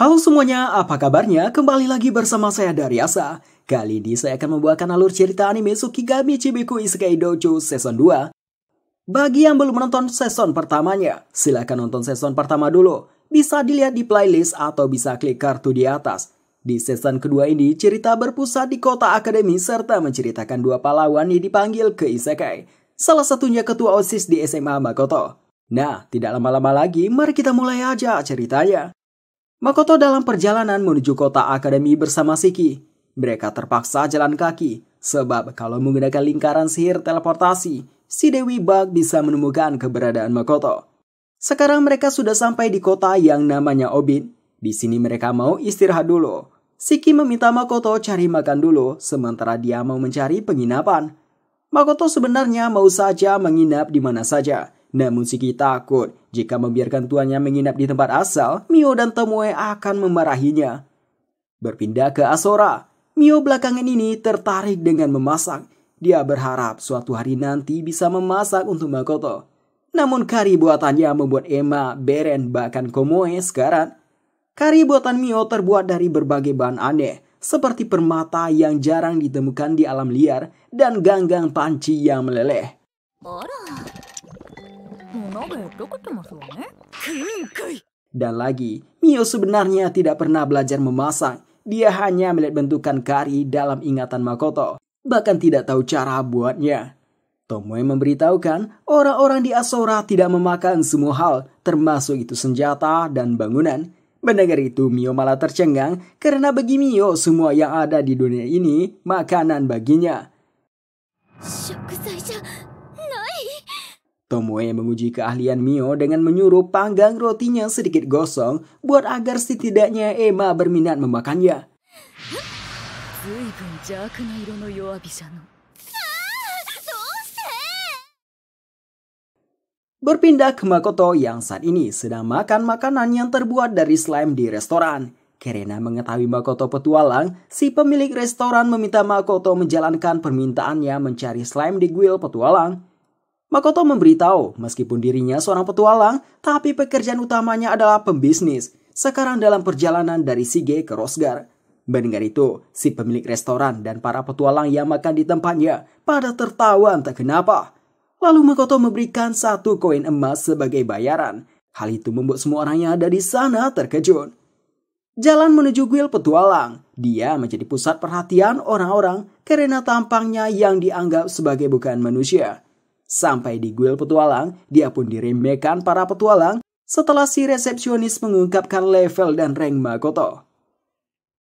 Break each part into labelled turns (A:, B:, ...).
A: Halo semuanya, apa kabarnya? Kembali lagi bersama saya Daryasa. Kali ini saya akan membawakan alur cerita anime Tsukigami Chibiku Isekai Dojo Season 2. Bagi yang belum menonton season pertamanya, silahkan nonton season pertama dulu. Bisa dilihat di playlist atau bisa klik kartu di atas. Di season kedua ini, cerita berpusat di kota akademi serta menceritakan dua pahlawan yang dipanggil ke Isekai. Salah satunya ketua OSIS di SMA Makoto. Nah, tidak lama-lama lagi, mari kita mulai aja ceritanya. Makoto dalam perjalanan menuju kota akademi bersama Siki. Mereka terpaksa jalan kaki, sebab kalau menggunakan lingkaran sihir teleportasi, si Dewi Bug bisa menemukan keberadaan Makoto. Sekarang mereka sudah sampai di kota yang namanya Obin. Di sini mereka mau istirahat dulu. Siki meminta Makoto cari makan dulu, sementara dia mau mencari penginapan. Makoto sebenarnya mau saja menginap di mana saja, namun Siki takut jika membiarkan tuannya menginap di tempat asal, Mio dan Tomoe akan memarahinya. Berpindah ke Asora, Mio belakangan ini tertarik dengan memasak. Dia berharap suatu hari nanti bisa memasak untuk Makoto. Namun kari buatannya membuat Emma, Beren, bahkan Komoe sekarang. Kari buatan Mio terbuat dari berbagai bahan aneh, seperti permata yang jarang ditemukan di alam liar dan ganggang panci yang meleleh. Orang. Dan lagi, Mio sebenarnya tidak pernah belajar memasak. Dia hanya melihat bentukan kari dalam ingatan Makoto, bahkan tidak tahu cara buatnya. Tomoe memberitahukan orang-orang di Asora tidak memakan semua hal, termasuk itu senjata dan bangunan. Mendengar itu Mio malah tercengang karena bagi Mio semua yang ada di dunia ini makanan baginya. Tomoe menguji keahlian Mio dengan menyuruh panggang rotinya sedikit gosong buat agar setidaknya Emma berminat memakannya. Berpindah ke Makoto yang saat ini sedang makan makanan yang terbuat dari slime di restoran. Karena mengetahui Makoto petualang, si pemilik restoran meminta Makoto menjalankan permintaannya mencari slime di guild petualang. Makoto memberitahu, meskipun dirinya seorang petualang, tapi pekerjaan utamanya adalah pembisnis. Sekarang dalam perjalanan dari Sige ke Rosgar. Mendengar itu, si pemilik restoran dan para petualang yang makan di tempatnya pada tertawa entah kenapa. Lalu Makoto memberikan satu koin emas sebagai bayaran. Hal itu membuat semua orang yang ada di sana terkejut. Jalan menuju guild petualang, dia menjadi pusat perhatian orang-orang karena tampangnya yang dianggap sebagai bukan manusia. Sampai di guild petualang, dia pun diremehkan para petualang setelah si resepsionis mengungkapkan level dan rank Makoto.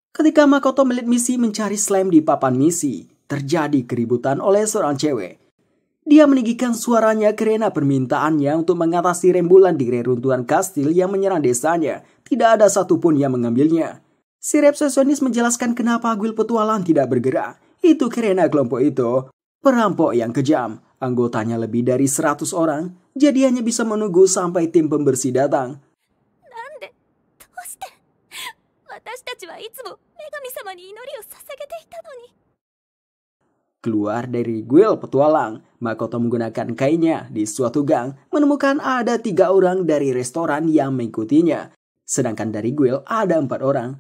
A: Ketika Makoto melihat misi mencari slime di papan misi, terjadi keributan oleh seorang cewek. Dia meninggikan suaranya karena permintaannya untuk mengatasi rembulan di reruntuhan kastil yang menyerang desanya. Tidak ada satupun yang mengambilnya. Si resepsionis menjelaskan kenapa guild petualang tidak bergerak. Itu karena kelompok itu perampok yang kejam. Anggotanya lebih dari 100 orang, jadi hanya bisa menunggu sampai tim pembersih datang. Keluar dari guil petualang, Makoto menggunakan kainnya di suatu gang menemukan ada tiga orang dari restoran yang mengikutinya. Sedangkan dari guil ada empat orang.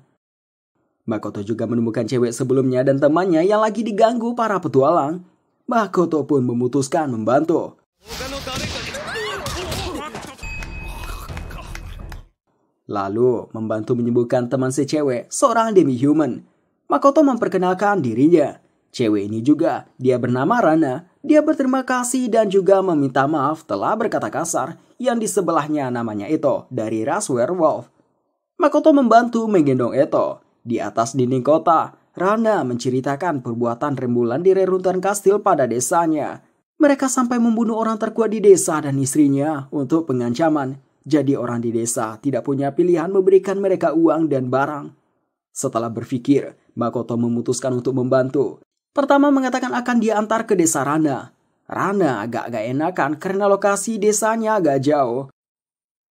A: Makoto juga menemukan cewek sebelumnya dan temannya yang lagi diganggu para petualang. Makoto pun memutuskan membantu. Lalu, membantu menyembuhkan teman si cewek, seorang demi-human. Makoto memperkenalkan dirinya. Cewek ini juga, dia bernama Rana. Dia berterima kasih dan juga meminta maaf telah berkata kasar yang di sebelahnya namanya Eto dari ras werewolf. Makoto membantu menggendong Eto di atas dinding kota Rana menceritakan perbuatan rembulan di reruntuhan kastil pada desanya. Mereka sampai membunuh orang terkuat di desa dan istrinya untuk pengancaman. Jadi orang di desa tidak punya pilihan memberikan mereka uang dan barang. Setelah berpikir, Makoto memutuskan untuk membantu. Pertama mengatakan akan diantar ke desa Rana. Rana agak gak enakan karena lokasi desanya agak jauh.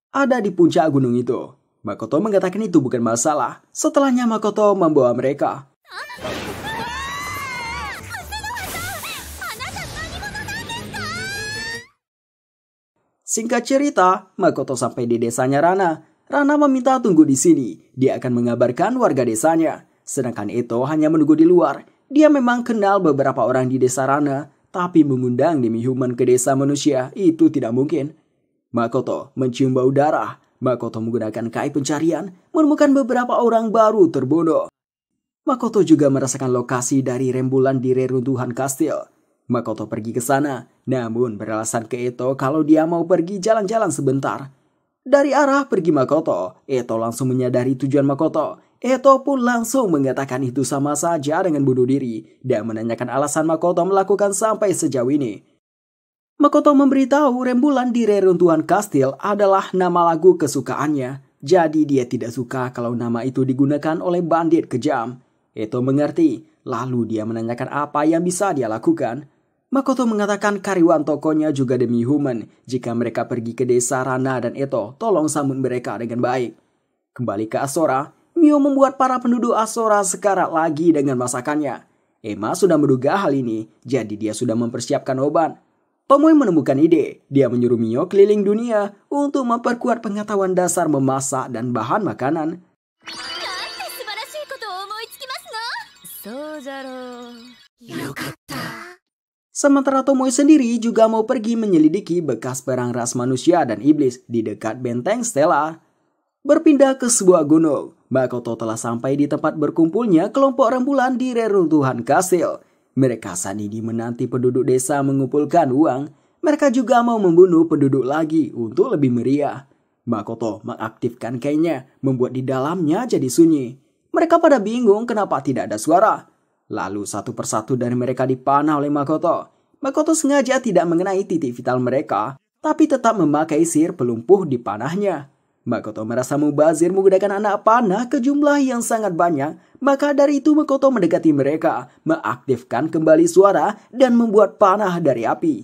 A: Ada di puncak gunung itu. Makoto mengatakan itu bukan masalah. Setelahnya Makoto membawa mereka. Singkat cerita, Makoto sampai di desanya Rana. Rana meminta tunggu di sini. Dia akan mengabarkan warga desanya. Sedangkan Eto hanya menunggu di luar. Dia memang kenal beberapa orang di desa Rana, tapi mengundang demi human ke desa manusia itu tidak mungkin. Makoto mencium bau darah. Makoto menggunakan kai pencarian, menemukan beberapa orang baru terbunuh. Makoto juga merasakan lokasi dari rembulan di reruntuhan kastil. Makoto pergi ke sana, namun beralasan ke Eto kalau dia mau pergi jalan-jalan sebentar. Dari arah pergi Makoto, Eto langsung menyadari tujuan Makoto. Eto pun langsung mengatakan itu sama saja dengan bunuh diri dan menanyakan alasan Makoto melakukan sampai sejauh ini. Makoto memberitahu rembulan di reruntuhan kastil adalah nama lagu kesukaannya, jadi dia tidak suka kalau nama itu digunakan oleh bandit kejam. Eto mengerti, lalu dia menanyakan apa yang bisa dia lakukan. Makoto mengatakan karyawan tokonya juga demi human. Jika mereka pergi ke desa Rana dan Eto, tolong sambut mereka dengan baik. Kembali ke Asora, Mio membuat para penduduk Asora sekarat lagi dengan masakannya. Emma sudah menduga hal ini, jadi dia sudah mempersiapkan obat. Tomoe menemukan ide. Dia menyuruh Mio keliling dunia untuk memperkuat pengetahuan dasar memasak dan bahan makanan. Sementara Tomoe sendiri juga mau pergi menyelidiki bekas perang ras manusia dan iblis di dekat benteng Stella. Berpindah ke sebuah gunung, Makoto telah sampai di tempat berkumpulnya kelompok rembulan di reruntuhan kastil. Mereka saat ini menanti penduduk desa mengumpulkan uang. Mereka juga mau membunuh penduduk lagi untuk lebih meriah. Makoto mengaktifkan kainnya membuat di dalamnya jadi sunyi. Mereka pada bingung kenapa tidak ada suara. Lalu satu persatu dari mereka dipanah oleh Makoto. Makoto sengaja tidak mengenai titik vital mereka, tapi tetap memakai sir pelumpuh di panahnya. Makoto merasa mubazir menggunakan anak panah ke jumlah yang sangat banyak, maka dari itu Makoto mendekati mereka, mengaktifkan kembali suara, dan membuat panah dari api.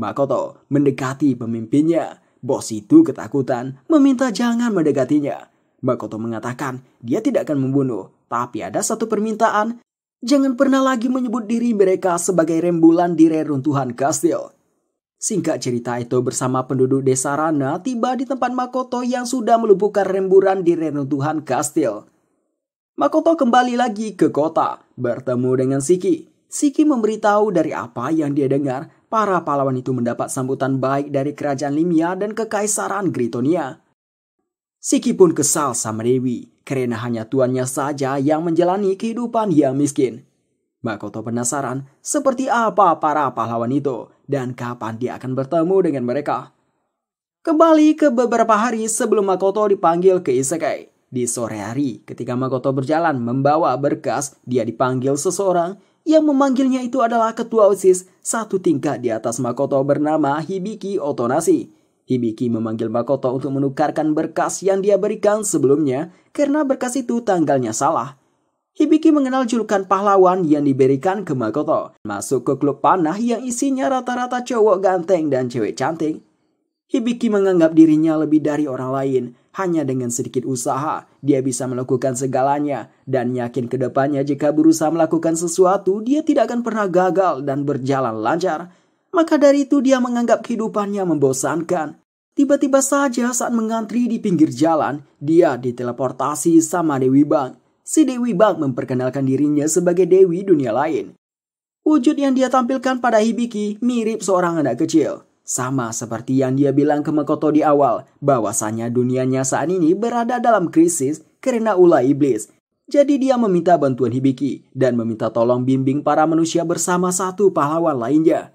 A: Makoto mendekati pemimpinnya. Bos itu ketakutan meminta jangan mendekatinya. Makoto mengatakan dia tidak akan membunuh, tapi ada satu permintaan. Jangan pernah lagi menyebut diri mereka sebagai rembulan di reruntuhan kastil. Singkat cerita itu bersama penduduk desa Rana tiba di tempat Makoto yang sudah melumpuhkan rembulan di reruntuhan kastil. Makoto kembali lagi ke kota, bertemu dengan Siki. Siki memberitahu dari apa yang dia dengar para pahlawan itu mendapat sambutan baik dari kerajaan Limia dan kekaisaran Gritonia. Siki pun kesal sama Dewi karena hanya tuannya saja yang menjalani kehidupan yang miskin. Makoto penasaran seperti apa para pahlawan itu dan kapan dia akan bertemu dengan mereka. Kembali ke beberapa hari sebelum Makoto dipanggil ke Isekai. Di sore hari, ketika Makoto berjalan membawa berkas, dia dipanggil seseorang yang memanggilnya itu adalah ketua OSIS satu tingkat di atas Makoto bernama Hibiki Otonasi. Hibiki memanggil Makoto untuk menukarkan berkas yang dia berikan sebelumnya karena berkas itu tanggalnya salah. Hibiki mengenal julukan pahlawan yang diberikan ke Makoto, masuk ke klub panah yang isinya rata-rata cowok ganteng dan cewek cantik. Hibiki menganggap dirinya lebih dari orang lain hanya dengan sedikit usaha, dia bisa melakukan segalanya dan yakin ke depannya jika berusaha melakukan sesuatu, dia tidak akan pernah gagal dan berjalan lancar. Maka dari itu dia menganggap kehidupannya membosankan. Tiba-tiba saja saat mengantri di pinggir jalan, dia diteleportasi sama Dewi Bang. Si Dewi Bang memperkenalkan dirinya sebagai Dewi dunia lain. Wujud yang dia tampilkan pada Hibiki mirip seorang anak kecil. Sama seperti yang dia bilang ke Makoto di awal, bahwasanya dunianya saat ini berada dalam krisis karena ulah iblis. Jadi dia meminta bantuan Hibiki dan meminta tolong bimbing para manusia bersama satu pahlawan lainnya.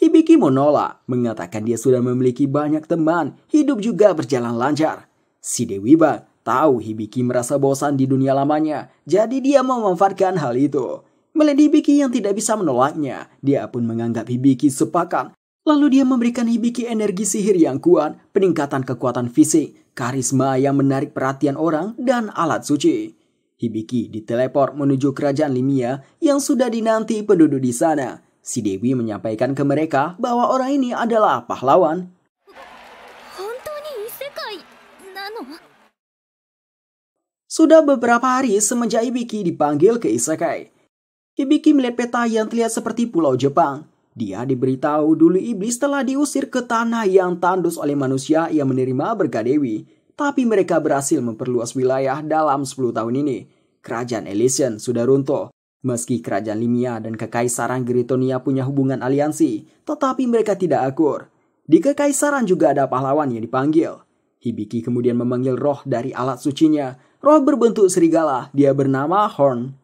A: Hibiki menolak, mengatakan dia sudah memiliki banyak teman, hidup juga berjalan lancar. Si Dewiba tahu Hibiki merasa bosan di dunia lamanya, jadi dia memanfaatkan hal itu. Melihat Hibiki yang tidak bisa menolaknya, dia pun menganggap Hibiki sepakan Lalu dia memberikan Hibiki energi sihir yang kuat, peningkatan kekuatan fisik, karisma yang menarik perhatian orang, dan alat suci. Hibiki diteleport menuju kerajaan Limia yang sudah dinanti penduduk di sana. Si Dewi menyampaikan ke mereka bahwa orang ini adalah pahlawan. Sudah beberapa hari semenjak Hibiki dipanggil ke Isekai. Hibiki melihat peta yang terlihat seperti pulau Jepang. Dia diberitahu dulu iblis telah diusir ke tanah yang tandus oleh manusia yang menerima berkah Dewi. Tapi mereka berhasil memperluas wilayah dalam 10 tahun ini. Kerajaan Elysian sudah runtuh. Meski kerajaan Limia dan kekaisaran Gritonia punya hubungan aliansi, tetapi mereka tidak akur. Di kekaisaran juga ada pahlawan yang dipanggil. Hibiki kemudian memanggil roh dari alat sucinya. Roh berbentuk serigala, dia bernama Horn.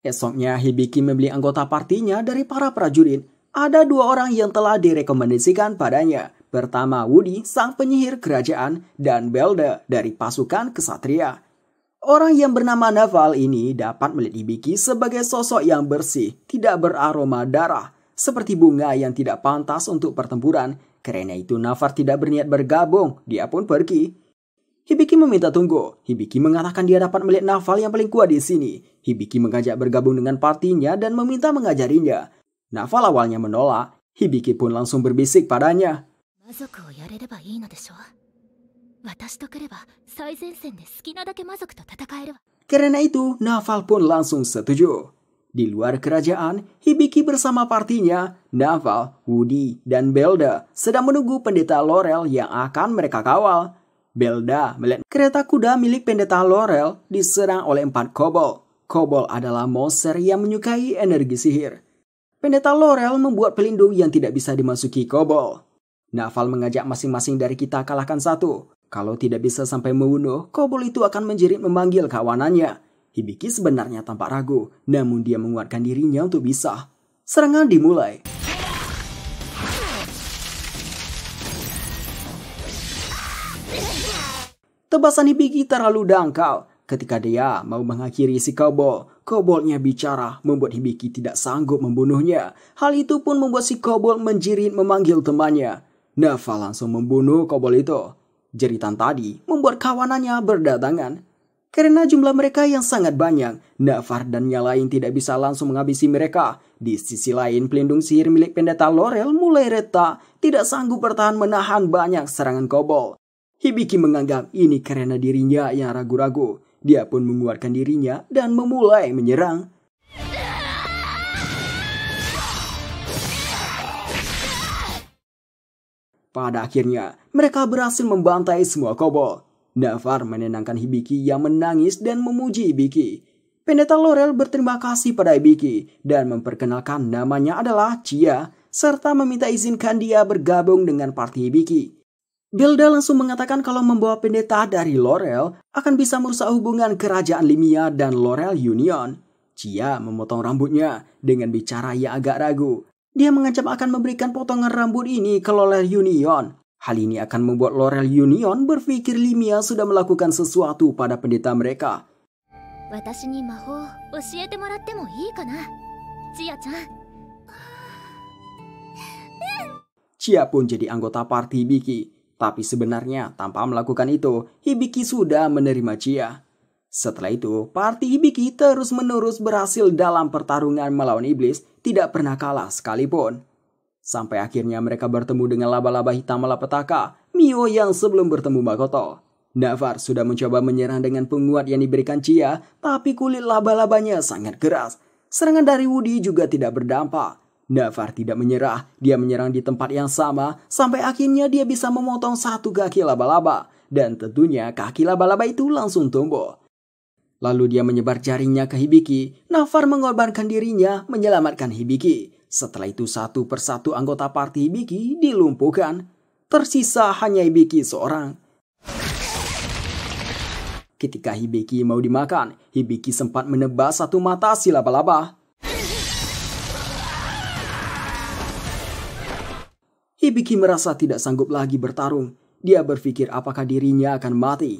A: Esoknya Hibiki membeli anggota partinya dari para prajurit. Ada dua orang yang telah direkomendasikan padanya. Pertama Woody, sang penyihir kerajaan, dan Belda dari pasukan kesatria. Orang yang bernama Naval ini dapat melihat Hibiki sebagai sosok yang bersih, tidak beraroma darah, seperti bunga yang tidak pantas untuk pertempuran. Karena itu Navar tidak berniat bergabung, dia pun pergi. Hibiki meminta tunggu. Hibiki mengatakan dia dapat melihat Naval yang paling kuat di sini. Hibiki mengajak bergabung dengan partinya dan meminta mengajarinya. Naval awalnya menolak. Hibiki pun langsung berbisik padanya. Karena itu, Naval pun langsung setuju. Di luar kerajaan, Hibiki bersama partinya, Naval, Woody, dan Belda sedang menunggu pendeta Laurel yang akan mereka kawal. Belda melihat kereta kuda milik pendeta Laurel diserang oleh empat kobol. Kobol adalah monster yang menyukai energi sihir. Pendeta Laurel membuat pelindung yang tidak bisa dimasuki kobol. Naval mengajak masing-masing dari kita kalahkan satu. Kalau tidak bisa sampai membunuh, kobol itu akan menjerit memanggil kawanannya. Hibiki sebenarnya tampak ragu, namun dia menguatkan dirinya untuk bisa. Serangan dimulai. Tebasan Hibiki terlalu dangkal. Ketika dia mau mengakhiri si kobol, kobolnya bicara membuat Hibiki tidak sanggup membunuhnya. Hal itu pun membuat si kobol menjerit memanggil temannya. Nafa langsung membunuh kobol itu. Jeritan tadi membuat kawanannya berdatangan. Karena jumlah mereka yang sangat banyak, Nafar dan yang lain tidak bisa langsung menghabisi mereka. Di sisi lain, pelindung sihir milik pendeta Lorel mulai retak, tidak sanggup bertahan menahan banyak serangan kobol. Hibiki menganggap ini karena dirinya yang ragu-ragu. Dia pun mengeluarkan dirinya dan memulai menyerang. Pada akhirnya, mereka berhasil membantai semua kobol. Navar menenangkan Hibiki yang menangis dan memuji Hibiki. Pendeta Laurel berterima kasih pada Hibiki dan memperkenalkan namanya adalah Chia, serta meminta izinkan dia bergabung dengan parti Hibiki. Belda langsung mengatakan kalau membawa pendeta dari Lorel akan bisa merusak hubungan kerajaan Limia dan Lorel Union. Cia memotong rambutnya dengan bicara yang agak ragu. Dia mengancam akan memberikan potongan rambut ini ke Lorel Union. Hal ini akan membuat Lorel Union berpikir Limia sudah melakukan sesuatu pada pendeta mereka. Cia pun jadi anggota parti Biki. Tapi sebenarnya tanpa melakukan itu, Hibiki sudah menerima Chia. Setelah itu, parti Hibiki terus-menerus berhasil dalam pertarungan melawan iblis, tidak pernah kalah sekalipun. Sampai akhirnya mereka bertemu dengan laba-laba hitam malapetaka, Mio yang sebelum bertemu Makoto. Navar sudah mencoba menyerang dengan penguat yang diberikan Chia, tapi kulit laba-labanya sangat keras. Serangan dari Woody juga tidak berdampak, Nafar tidak menyerah, dia menyerang di tempat yang sama sampai akhirnya dia bisa memotong satu kaki laba-laba dan tentunya kaki laba-laba itu langsung tumbuh. Lalu dia menyebar jarinya ke Hibiki, Nafar mengorbankan dirinya menyelamatkan Hibiki. Setelah itu satu persatu anggota parti Hibiki dilumpuhkan. Tersisa hanya Hibiki seorang. Ketika Hibiki mau dimakan, Hibiki sempat menebas satu mata si laba-laba Hibiki merasa tidak sanggup lagi bertarung. Dia berpikir apakah dirinya akan mati.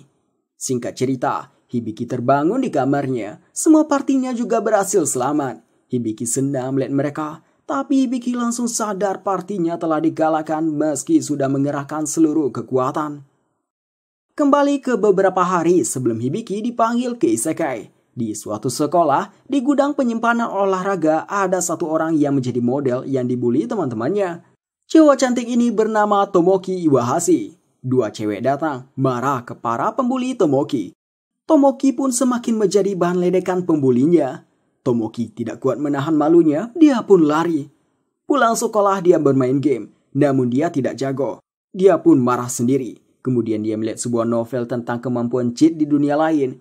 A: Singkat cerita, Hibiki terbangun di kamarnya. Semua partinya juga berhasil selamat. Hibiki senang melihat mereka, tapi Hibiki langsung sadar partinya telah digalakkan meski sudah mengerahkan seluruh kekuatan. Kembali ke beberapa hari sebelum Hibiki dipanggil ke Isekai. Di suatu sekolah, di gudang penyimpanan olahraga ada satu orang yang menjadi model yang dibully teman-temannya. Cewek cantik ini bernama Tomoki Iwahashi. Dua cewek datang, marah ke para pembuli Tomoki. Tomoki pun semakin menjadi bahan ledekan pembulinya. Tomoki tidak kuat menahan malunya, dia pun lari. Pulang sekolah dia bermain game, namun dia tidak jago. Dia pun marah sendiri. Kemudian dia melihat sebuah novel tentang kemampuan cheat di dunia lain.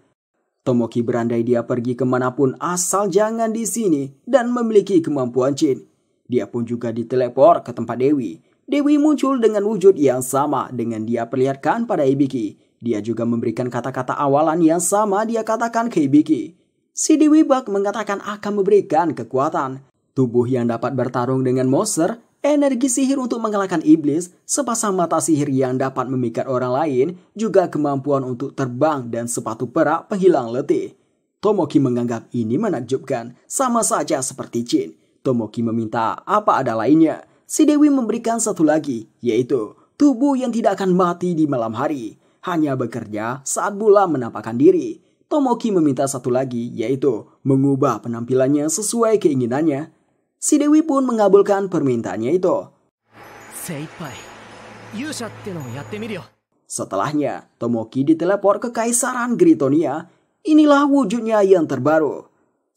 A: Tomoki berandai dia pergi kemanapun asal jangan di sini dan memiliki kemampuan cheat. Dia pun juga diteleport ke tempat Dewi. Dewi muncul dengan wujud yang sama dengan dia perlihatkan pada Ibiki. Dia juga memberikan kata-kata awalan yang sama dia katakan ke Ibiki. Si Dewi Bak mengatakan akan memberikan kekuatan. Tubuh yang dapat bertarung dengan monster, energi sihir untuk mengalahkan iblis, sepasang mata sihir yang dapat memikat orang lain, juga kemampuan untuk terbang dan sepatu perak penghilang letih. Tomoki menganggap ini menakjubkan, sama saja seperti Jin. Tomoki meminta apa ada lainnya. Si Dewi memberikan satu lagi, yaitu tubuh yang tidak akan mati di malam hari. Hanya bekerja saat bulan menampakkan diri. Tomoki meminta satu lagi, yaitu mengubah penampilannya sesuai keinginannya. Si Dewi pun mengabulkan permintaannya itu. Setelahnya, Tomoki ditelepor ke Kaisaran Gritonia. Inilah wujudnya yang terbaru.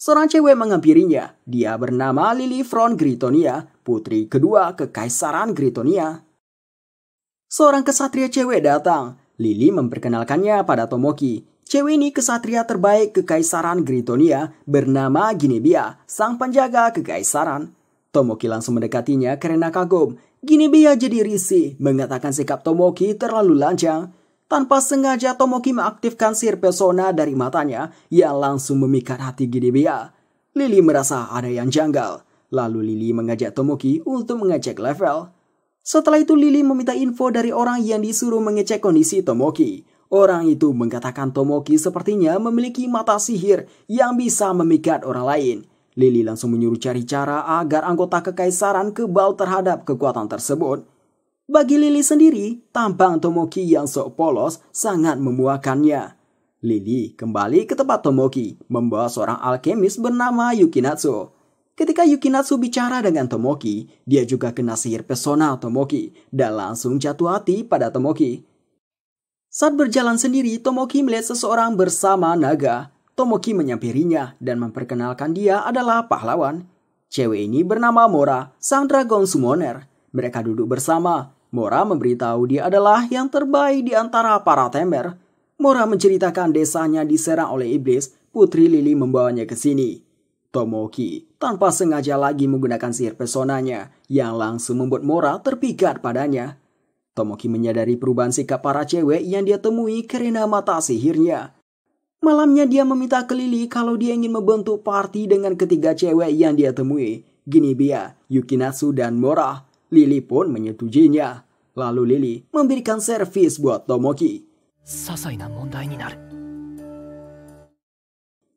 A: Seorang cewek menghampirinya. Dia bernama Lily Front Gritonia, putri kedua Kekaisaran Gritonia. Seorang kesatria cewek datang. Lily memperkenalkannya pada Tomoki. Cewek ini kesatria terbaik Kekaisaran Gritonia bernama Ginebia, sang penjaga Kekaisaran. Tomoki langsung mendekatinya karena kagum. Ginebia jadi risih, mengatakan sikap Tomoki terlalu lancang. Tanpa sengaja Tomoki mengaktifkan sihir pesona dari matanya yang langsung memikat hati Gidebia. Lili merasa ada yang janggal. Lalu Lili mengajak Tomoki untuk mengecek level. Setelah itu Lili meminta info dari orang yang disuruh mengecek kondisi Tomoki. Orang itu mengatakan Tomoki sepertinya memiliki mata sihir yang bisa memikat orang lain. Lili langsung menyuruh cari cara agar anggota kekaisaran kebal terhadap kekuatan tersebut. Bagi Lily sendiri, tampang Tomoki yang sok polos sangat memuakannya. Lily kembali ke tempat Tomoki, membawa seorang alkemis bernama Yukinatsu. Ketika Yukinatsu bicara dengan Tomoki, dia juga kena sihir pesona Tomoki dan langsung jatuh hati pada Tomoki. Saat berjalan sendiri, Tomoki melihat seseorang bersama naga. Tomoki menyampirinya dan memperkenalkan dia adalah pahlawan. Cewek ini bernama Mora, sang dragon summoner. Mereka duduk bersama. Mora memberitahu dia adalah yang terbaik di antara para temer. Mora menceritakan desanya diserang oleh iblis, Putri Lili membawanya ke sini. Tomoki tanpa sengaja lagi menggunakan sihir pesonanya yang langsung membuat Mora terpikat padanya. Tomoki menyadari perubahan sikap para cewek yang dia temui karena mata sihirnya. Malamnya dia meminta ke Lili kalau dia ingin membentuk party dengan ketiga cewek yang dia temui. Ginibia, Yukinatsu, dan Mora. Lily pun menyetujuinya. Lalu Lily memberikan servis buat Tomoki.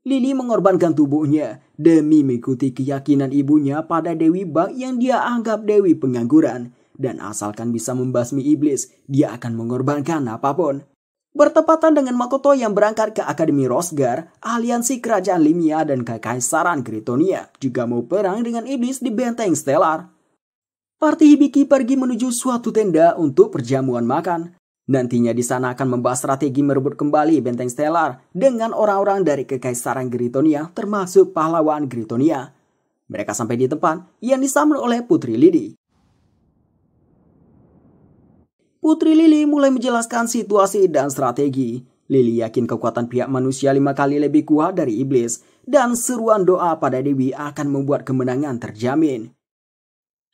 A: Lily mengorbankan tubuhnya demi mengikuti keyakinan ibunya pada Dewi Bang yang dia anggap Dewi pengangguran. Dan asalkan bisa membasmi iblis, dia akan mengorbankan apapun. Bertepatan dengan Makoto yang berangkat ke Akademi Rosgar, aliansi kerajaan Limia dan kekaisaran Kritonia juga mau perang dengan iblis di Benteng Stellar. Parti Hibiki pergi menuju suatu tenda untuk perjamuan makan. Nantinya di sana akan membahas strategi merebut kembali benteng Stellar dengan orang-orang dari kekaisaran Gritonia termasuk pahlawan Gritonia. Mereka sampai di tempat yang disambut oleh Putri Lidi. Putri Lili mulai menjelaskan situasi dan strategi. Lili yakin kekuatan pihak manusia lima kali lebih kuat dari iblis, dan seruan doa pada Dewi akan membuat kemenangan terjamin.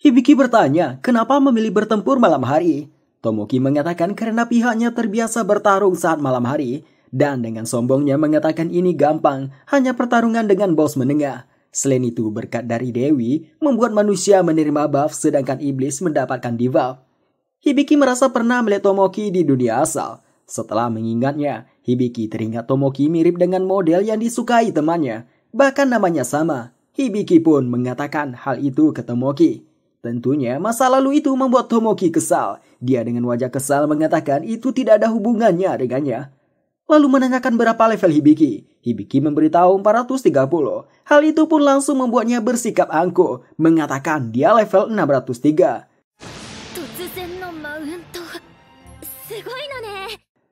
A: Hibiki bertanya kenapa memilih bertempur malam hari. Tomoki mengatakan karena pihaknya terbiasa bertarung saat malam hari dan dengan sombongnya mengatakan ini gampang, hanya pertarungan dengan bos menengah. Selain itu, berkat dari Dewi membuat manusia menerima buff sedangkan iblis mendapatkan debuff. Hibiki merasa pernah melihat Tomoki di dunia asal. Setelah mengingatnya, Hibiki teringat Tomoki mirip dengan model yang disukai temannya. Bahkan namanya sama. Hibiki pun mengatakan hal itu ke Tomoki. Tentunya masa lalu itu membuat Tomoki kesal. Dia dengan wajah kesal mengatakan itu tidak ada hubungannya dengannya. Lalu menanyakan berapa level Hibiki. Hibiki memberitahu 430. Hal itu pun langsung membuatnya bersikap angkuh, mengatakan dia level 603.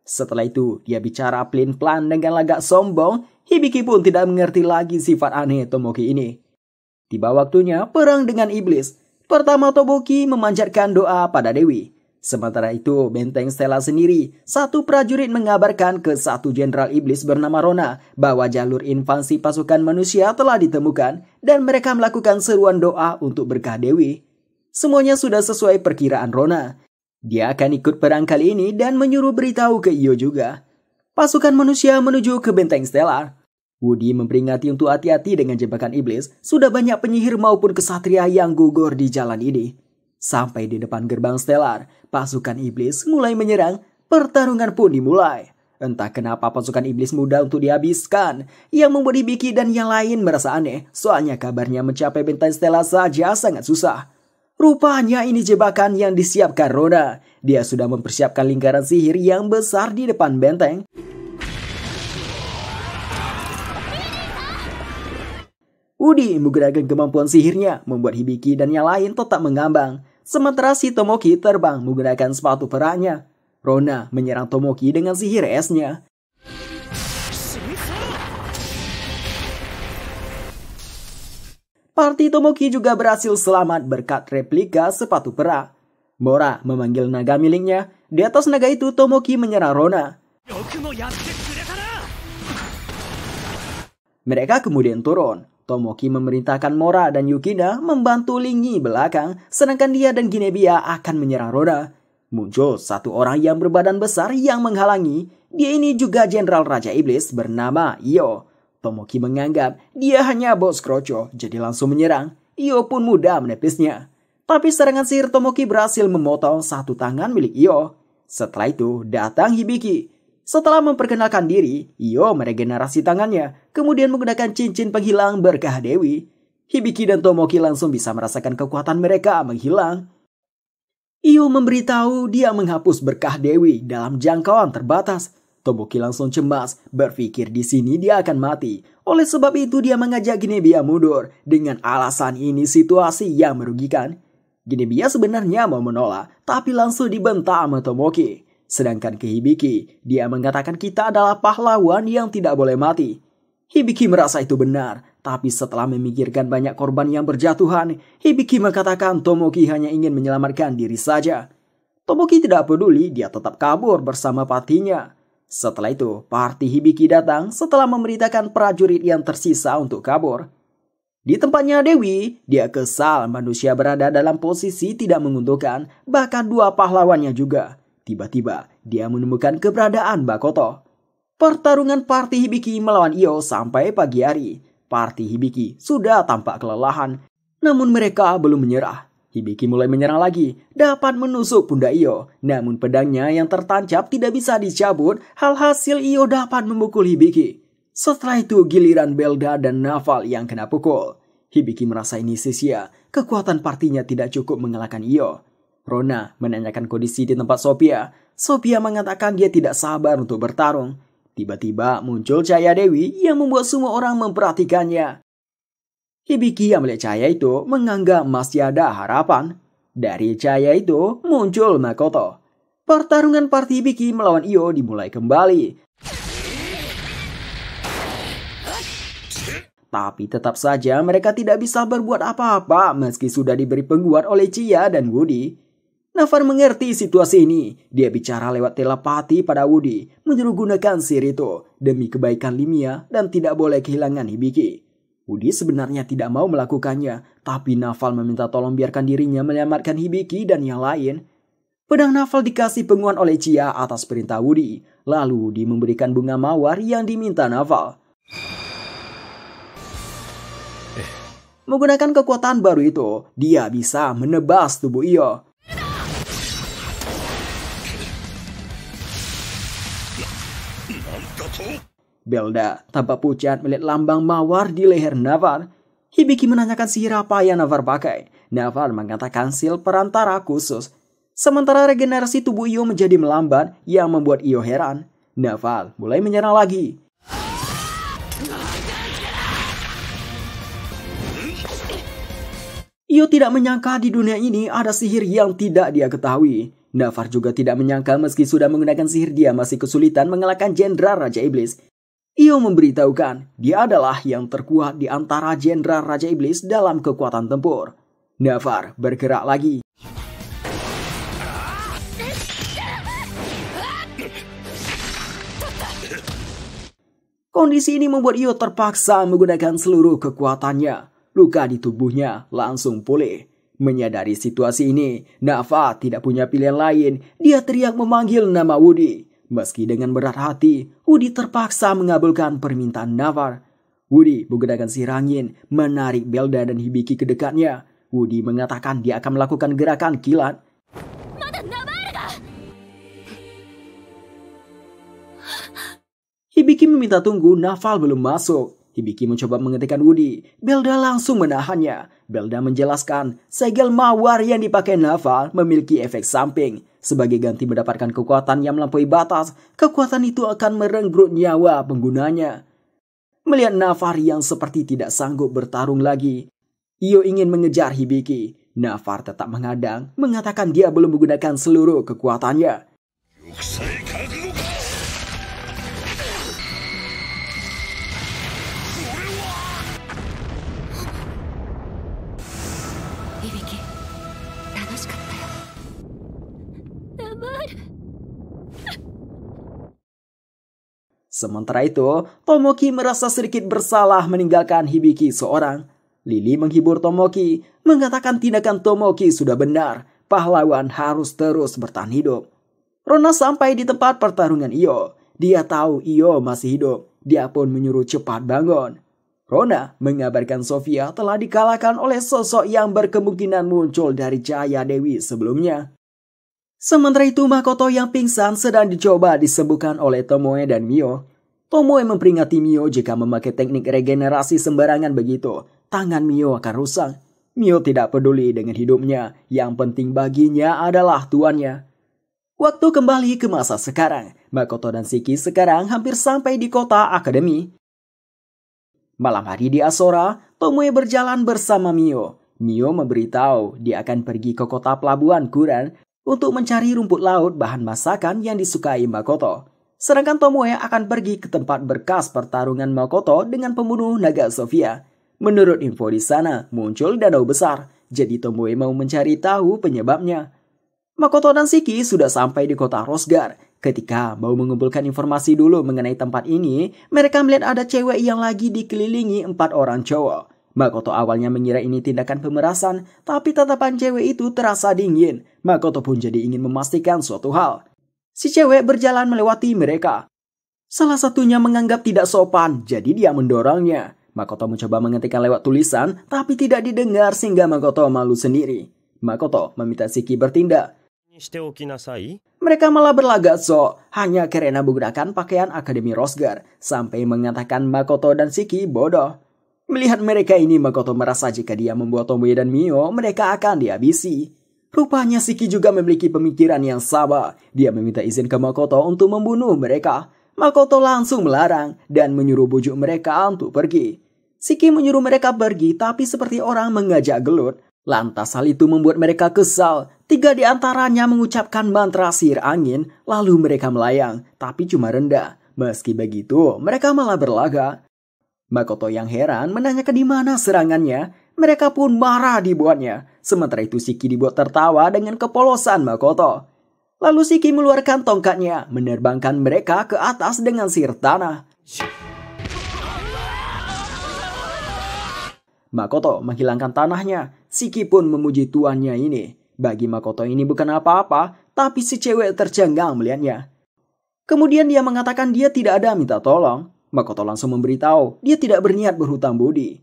A: Setelah itu, dia bicara pelin plan dengan lagak sombong. Hibiki pun tidak mengerti lagi sifat aneh Tomoki ini. Tiba waktunya perang dengan iblis. Pertama Toboki memanjatkan doa pada Dewi. Sementara itu, benteng Stella sendiri, satu prajurit mengabarkan ke satu jenderal iblis bernama Rona bahwa jalur invasi pasukan manusia telah ditemukan dan mereka melakukan seruan doa untuk berkah Dewi. Semuanya sudah sesuai perkiraan Rona. Dia akan ikut perang kali ini dan menyuruh beritahu ke Io juga. Pasukan manusia menuju ke benteng Stellar. Woody memperingati untuk hati-hati dengan jebakan iblis, sudah banyak penyihir maupun kesatria yang gugur di jalan ini. Sampai di depan gerbang stelar, pasukan iblis mulai menyerang, pertarungan pun dimulai. Entah kenapa pasukan iblis muda untuk dihabiskan, yang membuat Biki dan yang lain merasa aneh, soalnya kabarnya mencapai benteng Stellar saja sangat susah. Rupanya ini jebakan yang disiapkan Rona. Dia sudah mempersiapkan lingkaran sihir yang besar di depan benteng. Budi menggunakan kemampuan sihirnya membuat Hibiki dan yang lain tetap mengambang. Sementara si Tomoki terbang menggunakan sepatu perahnya. Rona menyerang Tomoki dengan sihir esnya. Parti Tomoki juga berhasil selamat berkat replika sepatu perak. Mora memanggil naga miliknya. Di atas naga itu Tomoki menyerang Rona. Mereka kemudian turun. Tomoki memerintahkan Mora dan Yukina membantu Lingi belakang, sedangkan dia dan Ginebia akan menyerang Roda. Muncul satu orang yang berbadan besar yang menghalangi. Dia ini juga jenderal Raja Iblis bernama Io. Tomoki menganggap dia hanya bos kroco, jadi langsung menyerang. Io pun mudah menepisnya. Tapi serangan sihir Tomoki berhasil memotong satu tangan milik Io. Setelah itu datang Hibiki. Setelah memperkenalkan diri, Io meregenerasi tangannya, kemudian menggunakan cincin penghilang berkah Dewi. Hibiki dan Tomoki langsung bisa merasakan kekuatan mereka menghilang. Io memberitahu dia menghapus berkah Dewi dalam jangkauan terbatas. Tomoki langsung cemas, berpikir di sini dia akan mati. Oleh sebab itu dia mengajak Ginebia mundur dengan alasan ini situasi yang merugikan. Ginebia sebenarnya mau menolak, tapi langsung dibentak sama Tomoki. Sedangkan ke Hibiki, dia mengatakan kita adalah pahlawan yang tidak boleh mati. Hibiki merasa itu benar, tapi setelah memikirkan banyak korban yang berjatuhan, Hibiki mengatakan Tomoki hanya ingin menyelamatkan diri saja. Tomoki tidak peduli, dia tetap kabur bersama patinya. Setelah itu, parti Hibiki datang setelah memberitakan prajurit yang tersisa untuk kabur. Di tempatnya Dewi, dia kesal manusia berada dalam posisi tidak menguntungkan, bahkan dua pahlawannya juga. Tiba-tiba, dia menemukan keberadaan Bakoto. Pertarungan Parti Hibiki melawan Io sampai pagi hari. Parti Hibiki sudah tampak kelelahan, namun mereka belum menyerah. Hibiki mulai menyerang lagi, dapat menusuk pundak Io, namun pedangnya yang tertancap tidak bisa dicabut, Hal hasil Io dapat memukul Hibiki. Setelah itu giliran Belda dan Naval yang kena pukul. Hibiki merasa ini sia-sia, kekuatan partinya tidak cukup mengalahkan Io. Rona menanyakan kondisi di tempat Sophia. Sophia mengatakan dia tidak sabar untuk bertarung. Tiba-tiba muncul cahaya Dewi yang membuat semua orang memperhatikannya. Hibiki yang melihat cahaya itu menganggap masih ada harapan. Dari cahaya itu muncul Makoto. Pertarungan Parti Hibiki melawan Io dimulai kembali. Tapi tetap saja mereka tidak bisa berbuat apa-apa meski sudah diberi penguat oleh Chia dan Woody. Nafar mengerti situasi ini. Dia bicara lewat telepati pada Woody, menyuruh gunakan sirito itu demi kebaikan Limia dan tidak boleh kehilangan Hibiki. Woody sebenarnya tidak mau melakukannya, tapi Naval meminta tolong biarkan dirinya menyelamatkan Hibiki dan yang lain. Pedang Naval dikasih penguan oleh Chia atas perintah Woody, lalu Woody memberikan bunga mawar yang diminta Naval. Eh. Menggunakan kekuatan baru itu, dia bisa menebas tubuh Iyo. Belda, tanpa pucat melihat lambang mawar di leher Navar. Hibiki menanyakan sihir apa yang Navar pakai. Navar mengatakan sil perantara khusus. Sementara regenerasi tubuh Io menjadi melambat yang membuat Io heran. Navar mulai menyerang lagi. Io tidak menyangka di dunia ini ada sihir yang tidak dia ketahui. Navar juga tidak menyangka meski sudah menggunakan sihir dia masih kesulitan mengalahkan jenderal Raja Iblis. Ia memberitahukan dia adalah yang terkuat di antara jenderal Raja Iblis dalam kekuatan tempur. Navar bergerak lagi. Kondisi ini membuat Io terpaksa menggunakan seluruh kekuatannya. Luka di tubuhnya langsung pulih. Menyadari situasi ini, Nafa tidak punya pilihan lain. Dia teriak memanggil nama Woody. Meski dengan berat hati, Woody terpaksa mengabulkan permintaan Navar. Woody menggunakan sirangin menarik Belda dan Hibiki ke dekatnya. Woody mengatakan dia akan melakukan gerakan kilat. Hibiki meminta tunggu Naval belum masuk. Hibiki mencoba menghentikan Woody. Belda langsung menahannya. Belda menjelaskan, segel mawar yang dipakai Naval memiliki efek samping. Sebagai ganti mendapatkan kekuatan yang melampaui batas, kekuatan itu akan merenggut nyawa penggunanya. Melihat Nafar yang seperti tidak sanggup bertarung lagi, Io ingin mengejar Hibiki. Nafar tetap mengadang, mengatakan dia belum menggunakan seluruh kekuatannya. Sementara itu, Tomoki merasa sedikit bersalah meninggalkan Hibiki seorang. Lili menghibur Tomoki, mengatakan tindakan Tomoki sudah benar. Pahlawan harus terus bertahan hidup. Rona sampai di tempat pertarungan Io. Dia tahu Io masih hidup. Dia pun menyuruh cepat bangun. Rona mengabarkan Sofia telah dikalahkan oleh sosok yang berkemungkinan muncul dari Cahaya Dewi sebelumnya. Sementara itu Makoto yang pingsan sedang dicoba disembuhkan oleh Tomoe dan Mio. Tomoe memperingati Mio jika memakai teknik regenerasi sembarangan begitu, tangan Mio akan rusak. Mio tidak peduli dengan hidupnya, yang penting baginya adalah tuannya. Waktu kembali ke masa sekarang, Makoto dan Siki sekarang hampir sampai di kota akademi. Malam hari di Asora, Tomoe berjalan bersama Mio. Mio memberitahu dia akan pergi ke kota pelabuhan Kuran untuk mencari rumput laut bahan masakan yang disukai Makoto. Sedangkan Tomoe akan pergi ke tempat berkas pertarungan Makoto dengan pembunuh naga Sofia. Menurut info di sana, muncul danau besar, jadi Tomoe mau mencari tahu penyebabnya. Makoto dan Siki sudah sampai di kota Rosgar. Ketika mau mengumpulkan informasi dulu mengenai tempat ini, mereka melihat ada cewek yang lagi dikelilingi empat orang cowok. Makoto awalnya mengira ini tindakan pemerasan, tapi tatapan cewek itu terasa dingin. Makoto pun jadi ingin memastikan suatu hal. Si cewek berjalan melewati mereka. Salah satunya menganggap tidak sopan, jadi dia mendorongnya. Makoto mencoba menghentikan lewat tulisan, tapi tidak didengar sehingga Makoto malu sendiri. Makoto meminta Siki bertindak. Mereka malah berlagak sok, hanya karena menggunakan pakaian Akademi Rosgar, sampai mengatakan Makoto dan Siki bodoh. Melihat mereka ini, Makoto merasa jika dia membuat Tomoe dan Mio, mereka akan dihabisi. Rupanya Siki juga memiliki pemikiran yang sama. Dia meminta izin ke Makoto untuk membunuh mereka. Makoto langsung melarang dan menyuruh bujuk mereka untuk pergi. Siki menyuruh mereka pergi, tapi seperti orang mengajak gelut. Lantas hal itu membuat mereka kesal. Tiga di antaranya mengucapkan mantra sihir angin, lalu mereka melayang, tapi cuma rendah. Meski begitu, mereka malah berlaga. Makoto yang heran menanyakan di mana serangannya. Mereka pun marah dibuatnya. Sementara itu Siki dibuat tertawa dengan kepolosan Makoto. Lalu Siki meluarkan tongkatnya, menerbangkan mereka ke atas dengan sir tanah. Makoto menghilangkan tanahnya. Siki pun memuji tuannya ini. Bagi Makoto ini bukan apa-apa, tapi si cewek tercengang melihatnya. Kemudian dia mengatakan dia tidak ada minta tolong. Makoto langsung memberitahu dia tidak berniat berhutang budi.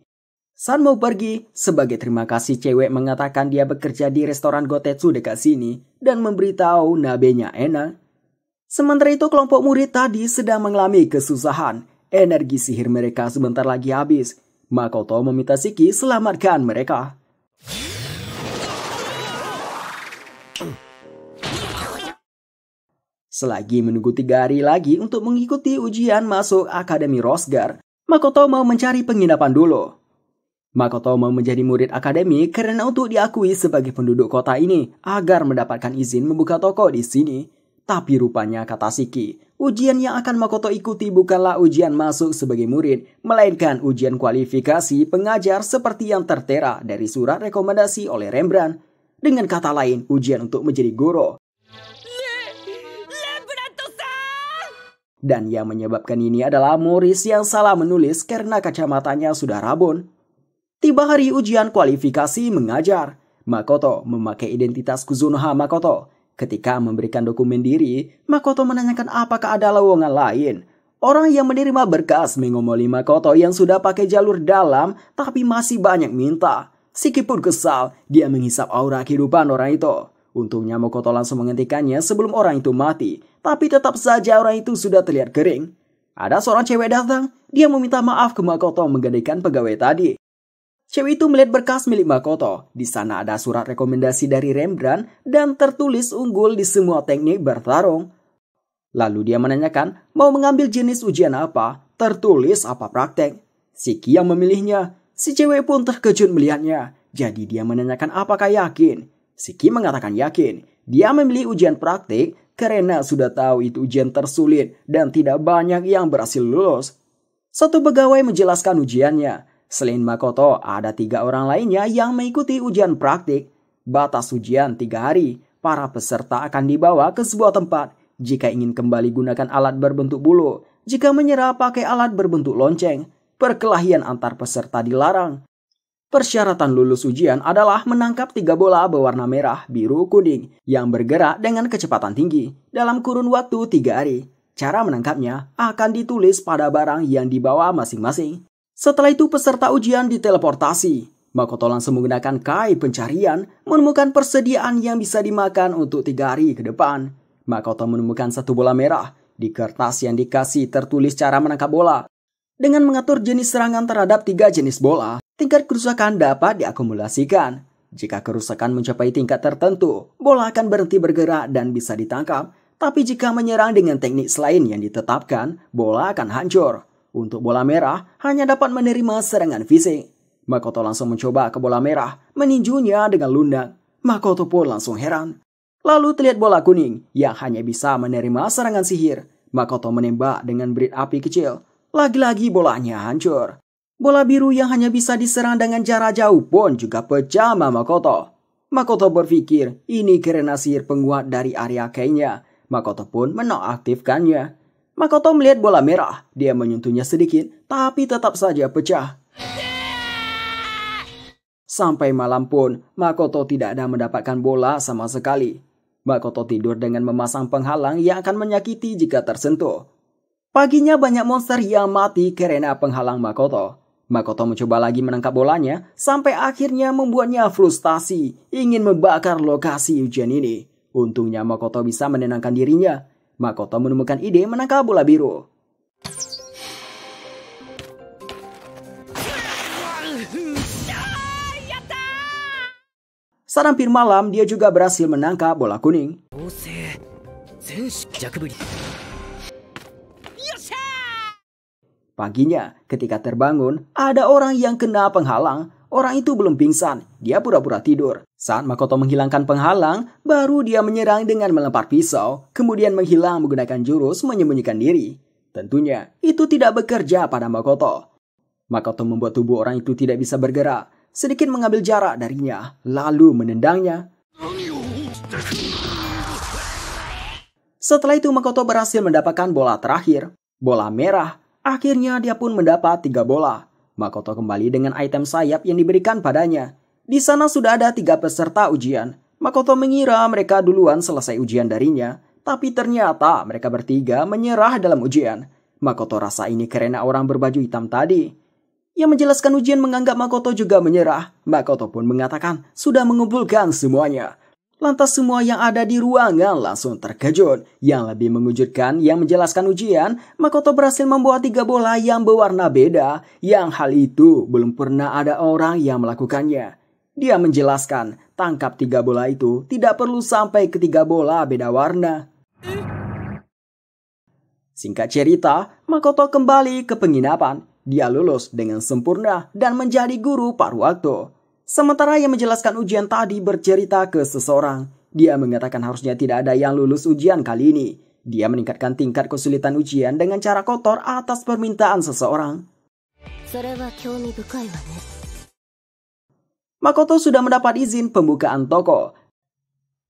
A: San mau pergi, sebagai terima kasih cewek mengatakan dia bekerja di restoran Gotetsu dekat sini dan memberitahu nabenya Ena. Sementara itu kelompok murid tadi sedang mengalami kesusahan. Energi sihir mereka sebentar lagi habis. Makoto meminta Siki selamatkan mereka. Selagi menunggu tiga hari lagi untuk mengikuti ujian masuk Akademi Rosgar, Makoto mau mencari penginapan dulu. Makoto mau menjadi murid akademi karena untuk diakui sebagai penduduk kota ini agar mendapatkan izin membuka toko di sini. Tapi rupanya kata Siki, ujian yang akan Makoto ikuti bukanlah ujian masuk sebagai murid, melainkan ujian kualifikasi pengajar seperti yang tertera dari surat rekomendasi oleh Rembrandt. Dengan kata lain, ujian untuk menjadi guru. Dan yang menyebabkan ini adalah Morris yang salah menulis karena kacamatanya sudah rabun. Tiba hari ujian kualifikasi mengajar. Makoto memakai identitas Kuzunoha Makoto. Ketika memberikan dokumen diri, Makoto menanyakan apakah ada lowongan lain. Orang yang menerima berkas mengomoli Makoto yang sudah pakai jalur dalam tapi masih banyak minta. Siki pun kesal, dia menghisap aura kehidupan orang itu. Untungnya Makoto langsung menghentikannya sebelum orang itu mati tapi tetap saja orang itu sudah terlihat kering. Ada seorang cewek datang, dia meminta maaf ke Makoto menggadaikan pegawai tadi. Cewek itu melihat berkas milik Makoto. Di sana ada surat rekomendasi dari Rembrandt dan tertulis unggul di semua teknik bertarung. Lalu dia menanyakan mau mengambil jenis ujian apa, tertulis apa praktek. Si Ki yang memilihnya, si cewek pun terkejut melihatnya. Jadi dia menanyakan apakah yakin. Si Ki mengatakan yakin. Dia memilih ujian praktik karena sudah tahu itu ujian tersulit dan tidak banyak yang berhasil lulus. Satu pegawai menjelaskan ujiannya. Selain Makoto, ada tiga orang lainnya yang mengikuti ujian praktik. Batas ujian tiga hari. Para peserta akan dibawa ke sebuah tempat. Jika ingin kembali gunakan alat berbentuk bulu, jika menyerah pakai alat berbentuk lonceng, perkelahian antar peserta dilarang. Persyaratan lulus ujian adalah menangkap tiga bola berwarna merah, biru, kuning yang bergerak dengan kecepatan tinggi dalam kurun waktu tiga hari. Cara menangkapnya akan ditulis pada barang yang dibawa masing-masing. Setelah itu peserta ujian diteleportasi. Makoto langsung menggunakan kai pencarian menemukan persediaan yang bisa dimakan untuk tiga hari ke depan. Makoto menemukan satu bola merah di kertas yang dikasih tertulis cara menangkap bola dengan mengatur jenis serangan terhadap tiga jenis bola tingkat kerusakan dapat diakumulasikan. Jika kerusakan mencapai tingkat tertentu, bola akan berhenti bergerak dan bisa ditangkap. Tapi jika menyerang dengan teknik selain yang ditetapkan, bola akan hancur. Untuk bola merah, hanya dapat menerima serangan fisik. Makoto langsung mencoba ke bola merah, meninjunya dengan lundang. Makoto pun langsung heran. Lalu terlihat bola kuning yang hanya bisa menerima serangan sihir. Makoto menembak dengan berit api kecil. Lagi-lagi bolanya hancur. Bola biru yang hanya bisa diserang dengan jarak jauh pun juga sama Makoto. Makoto berpikir ini karena sihir penguat dari area Kenya. Makoto pun menonaktifkannya. Makoto melihat bola merah. Dia menyentuhnya sedikit, tapi tetap saja pecah. Sampai malam pun, Makoto tidak ada mendapatkan bola sama sekali. Makoto tidur dengan memasang penghalang yang akan menyakiti jika tersentuh. Paginya banyak monster yang mati karena penghalang Makoto. Makoto mencoba lagi menangkap bolanya sampai akhirnya membuatnya frustasi ingin membakar lokasi ujian ini. Untungnya Makoto bisa menenangkan dirinya. Makoto menemukan ide menangkap bola biru. Saat hampir malam, dia juga berhasil menangkap bola kuning. Paginya, ketika terbangun, ada orang yang kena penghalang. Orang itu belum pingsan, dia pura-pura tidur. Saat Makoto menghilangkan penghalang, baru dia menyerang dengan melempar pisau, kemudian menghilang menggunakan jurus menyembunyikan diri. Tentunya, itu tidak bekerja pada Makoto. Makoto membuat tubuh orang itu tidak bisa bergerak, sedikit mengambil jarak darinya, lalu menendangnya. Setelah itu Makoto berhasil mendapatkan bola terakhir, bola merah Akhirnya dia pun mendapat tiga bola. Makoto kembali dengan item sayap yang diberikan padanya. Di sana sudah ada tiga peserta ujian. Makoto mengira mereka duluan selesai ujian darinya, tapi ternyata mereka bertiga menyerah dalam ujian. Makoto rasa ini karena orang berbaju hitam tadi. Yang menjelaskan ujian menganggap Makoto juga menyerah. Makoto pun mengatakan sudah mengumpulkan semuanya. Lantas semua yang ada di ruangan langsung terkejut. Yang lebih mengujudkan, yang menjelaskan ujian, Makoto berhasil membuat tiga bola yang berwarna beda. Yang hal itu belum pernah ada orang yang melakukannya. Dia menjelaskan, tangkap tiga bola itu tidak perlu sampai ke tiga bola beda warna. Singkat cerita, Makoto kembali ke penginapan. Dia lulus dengan sempurna dan menjadi guru paruh waktu. Sementara yang menjelaskan ujian tadi bercerita ke seseorang. Dia mengatakan harusnya tidak ada yang lulus ujian kali ini. Dia meningkatkan tingkat kesulitan ujian dengan cara kotor atas permintaan seseorang. Makoto sudah mendapat izin pembukaan toko.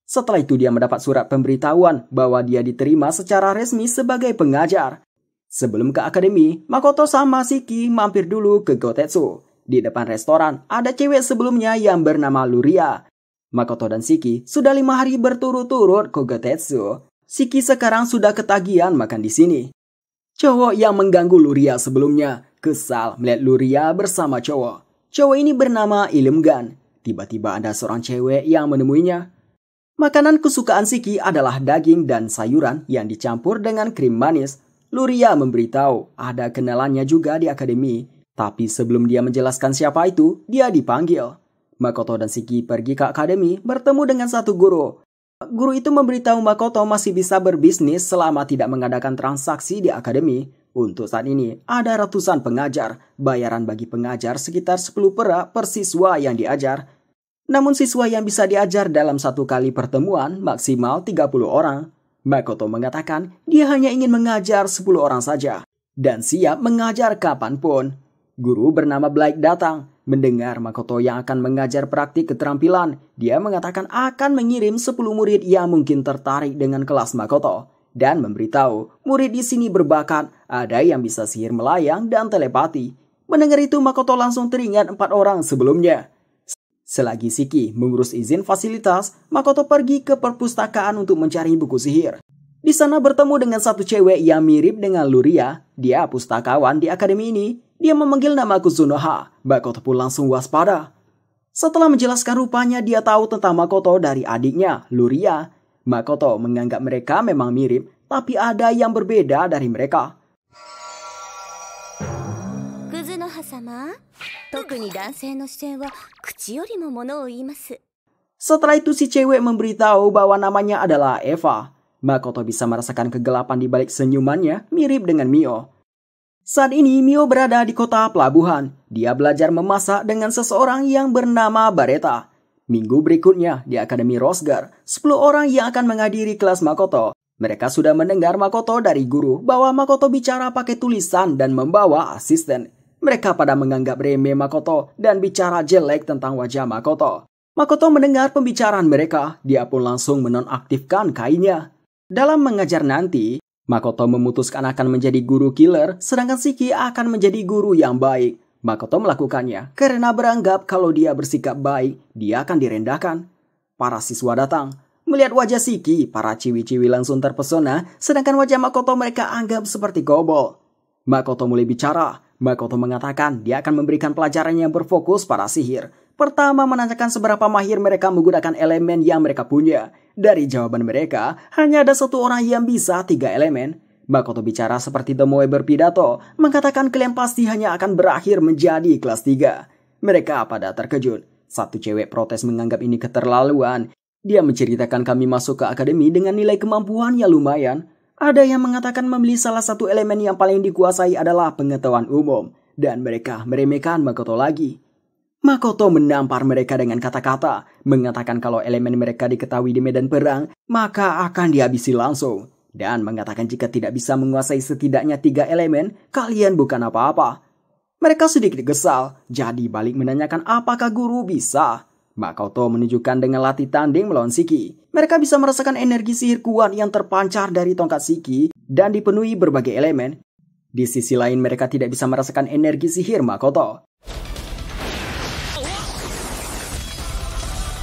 A: Setelah itu dia mendapat surat pemberitahuan bahwa dia diterima secara resmi sebagai pengajar. Sebelum ke akademi, Makoto sama Siki mampir dulu ke Gotetsu. Di depan restoran, ada cewek sebelumnya yang bernama Luria. Makoto dan Siki sudah lima hari berturut-turut Kogetetsu. Siki sekarang sudah ketagihan makan di sini. Cowok yang mengganggu Luria sebelumnya kesal melihat Luria bersama cowok. Cowok ini bernama Ilemgan. Tiba-tiba ada seorang cewek yang menemuinya. Makanan kesukaan Siki adalah daging dan sayuran yang dicampur dengan krim manis. Luria memberitahu ada kenalannya juga di akademi tapi sebelum dia menjelaskan siapa itu, dia dipanggil. Makoto dan Siki pergi ke akademi bertemu dengan satu guru. Guru itu memberitahu Makoto masih bisa berbisnis selama tidak mengadakan transaksi di akademi. Untuk saat ini, ada ratusan pengajar. Bayaran bagi pengajar sekitar 10 perak per siswa yang diajar. Namun siswa yang bisa diajar dalam satu kali pertemuan maksimal 30 orang. Makoto mengatakan dia hanya ingin mengajar 10 orang saja dan siap mengajar kapanpun. Guru bernama Blake datang. Mendengar Makoto yang akan mengajar praktik keterampilan, dia mengatakan akan mengirim 10 murid yang mungkin tertarik dengan kelas Makoto. Dan memberitahu, murid di sini berbakat, ada yang bisa sihir melayang dan telepati. Mendengar itu Makoto langsung teringat empat orang sebelumnya. Selagi Siki mengurus izin fasilitas, Makoto pergi ke perpustakaan untuk mencari buku sihir. Di sana bertemu dengan satu cewek yang mirip dengan Luria, dia pustakawan di akademi ini. Dia memanggil namaku Zunoha. Makoto pun langsung waspada. Setelah menjelaskan rupanya dia tahu tentang Makoto dari adiknya, Luria. Makoto menganggap mereka memang mirip, tapi ada yang berbeda dari mereka. Setelah itu si cewek memberitahu bahwa namanya adalah Eva. Makoto bisa merasakan kegelapan di balik senyumannya mirip dengan Mio. Saat ini Mio berada di kota pelabuhan. Dia belajar memasak dengan seseorang yang bernama Bareta. Minggu berikutnya di Akademi Rosgar, 10 orang yang akan menghadiri kelas Makoto. Mereka sudah mendengar Makoto dari guru bahwa Makoto bicara pakai tulisan dan membawa asisten. Mereka pada menganggap remeh Makoto dan bicara jelek tentang wajah Makoto. Makoto mendengar pembicaraan mereka, dia pun langsung menonaktifkan kainnya. Dalam mengajar nanti, Makoto memutuskan akan menjadi guru killer, sedangkan Siki akan menjadi guru yang baik. Makoto melakukannya karena beranggap kalau dia bersikap baik, dia akan direndahkan. Para siswa datang. Melihat wajah Siki, para ciwi-ciwi langsung terpesona, sedangkan wajah Makoto mereka anggap seperti kobol. Makoto mulai bicara. Makoto mengatakan dia akan memberikan pelajaran yang berfokus pada sihir. Pertama menanyakan seberapa mahir mereka menggunakan elemen yang mereka punya. Dari jawaban mereka, hanya ada satu orang yang bisa tiga elemen. Makoto bicara seperti Tomoe berpidato, mengatakan klaim pasti hanya akan berakhir menjadi kelas 3. Mereka pada terkejut. Satu cewek protes menganggap ini keterlaluan. Dia menceritakan kami masuk ke akademi dengan nilai kemampuan yang lumayan. Ada yang mengatakan membeli salah satu elemen yang paling dikuasai adalah pengetahuan umum. Dan mereka meremehkan Makoto lagi. Makoto menampar mereka dengan kata-kata, mengatakan kalau elemen mereka diketahui di medan perang, maka akan dihabisi langsung. Dan mengatakan jika tidak bisa menguasai setidaknya tiga elemen, kalian bukan apa-apa. Mereka sedikit gesal, jadi balik menanyakan apakah guru bisa. Makoto menunjukkan dengan latih tanding melawan Siki. Mereka bisa merasakan energi sihir kuat yang terpancar dari tongkat Siki dan dipenuhi berbagai elemen. Di sisi lain mereka tidak bisa merasakan energi sihir Makoto.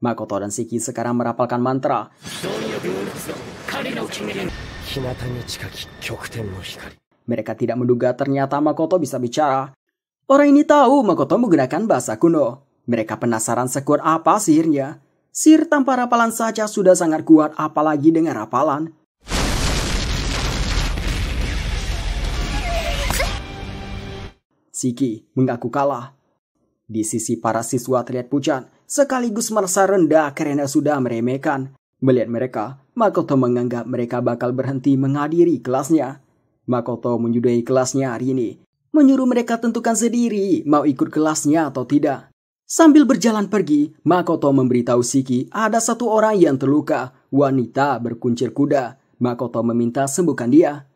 A: Makoto dan Siki sekarang merapalkan mantra. Mereka tidak menduga ternyata Makoto bisa bicara. Orang ini tahu Makoto menggunakan bahasa kuno. Mereka penasaran sekuat apa sihirnya. Sihir tanpa rapalan saja sudah sangat kuat apalagi dengan rapalan. Siki mengaku kalah. Di sisi para siswa terlihat pucat, sekaligus merasa rendah karena sudah meremehkan. Melihat mereka, Makoto menganggap mereka bakal berhenti menghadiri kelasnya. Makoto menyudahi kelasnya hari ini, menyuruh mereka tentukan sendiri mau ikut kelasnya atau tidak. Sambil berjalan pergi, Makoto memberitahu Siki ada satu orang yang terluka, wanita berkuncir kuda. Makoto meminta sembuhkan dia.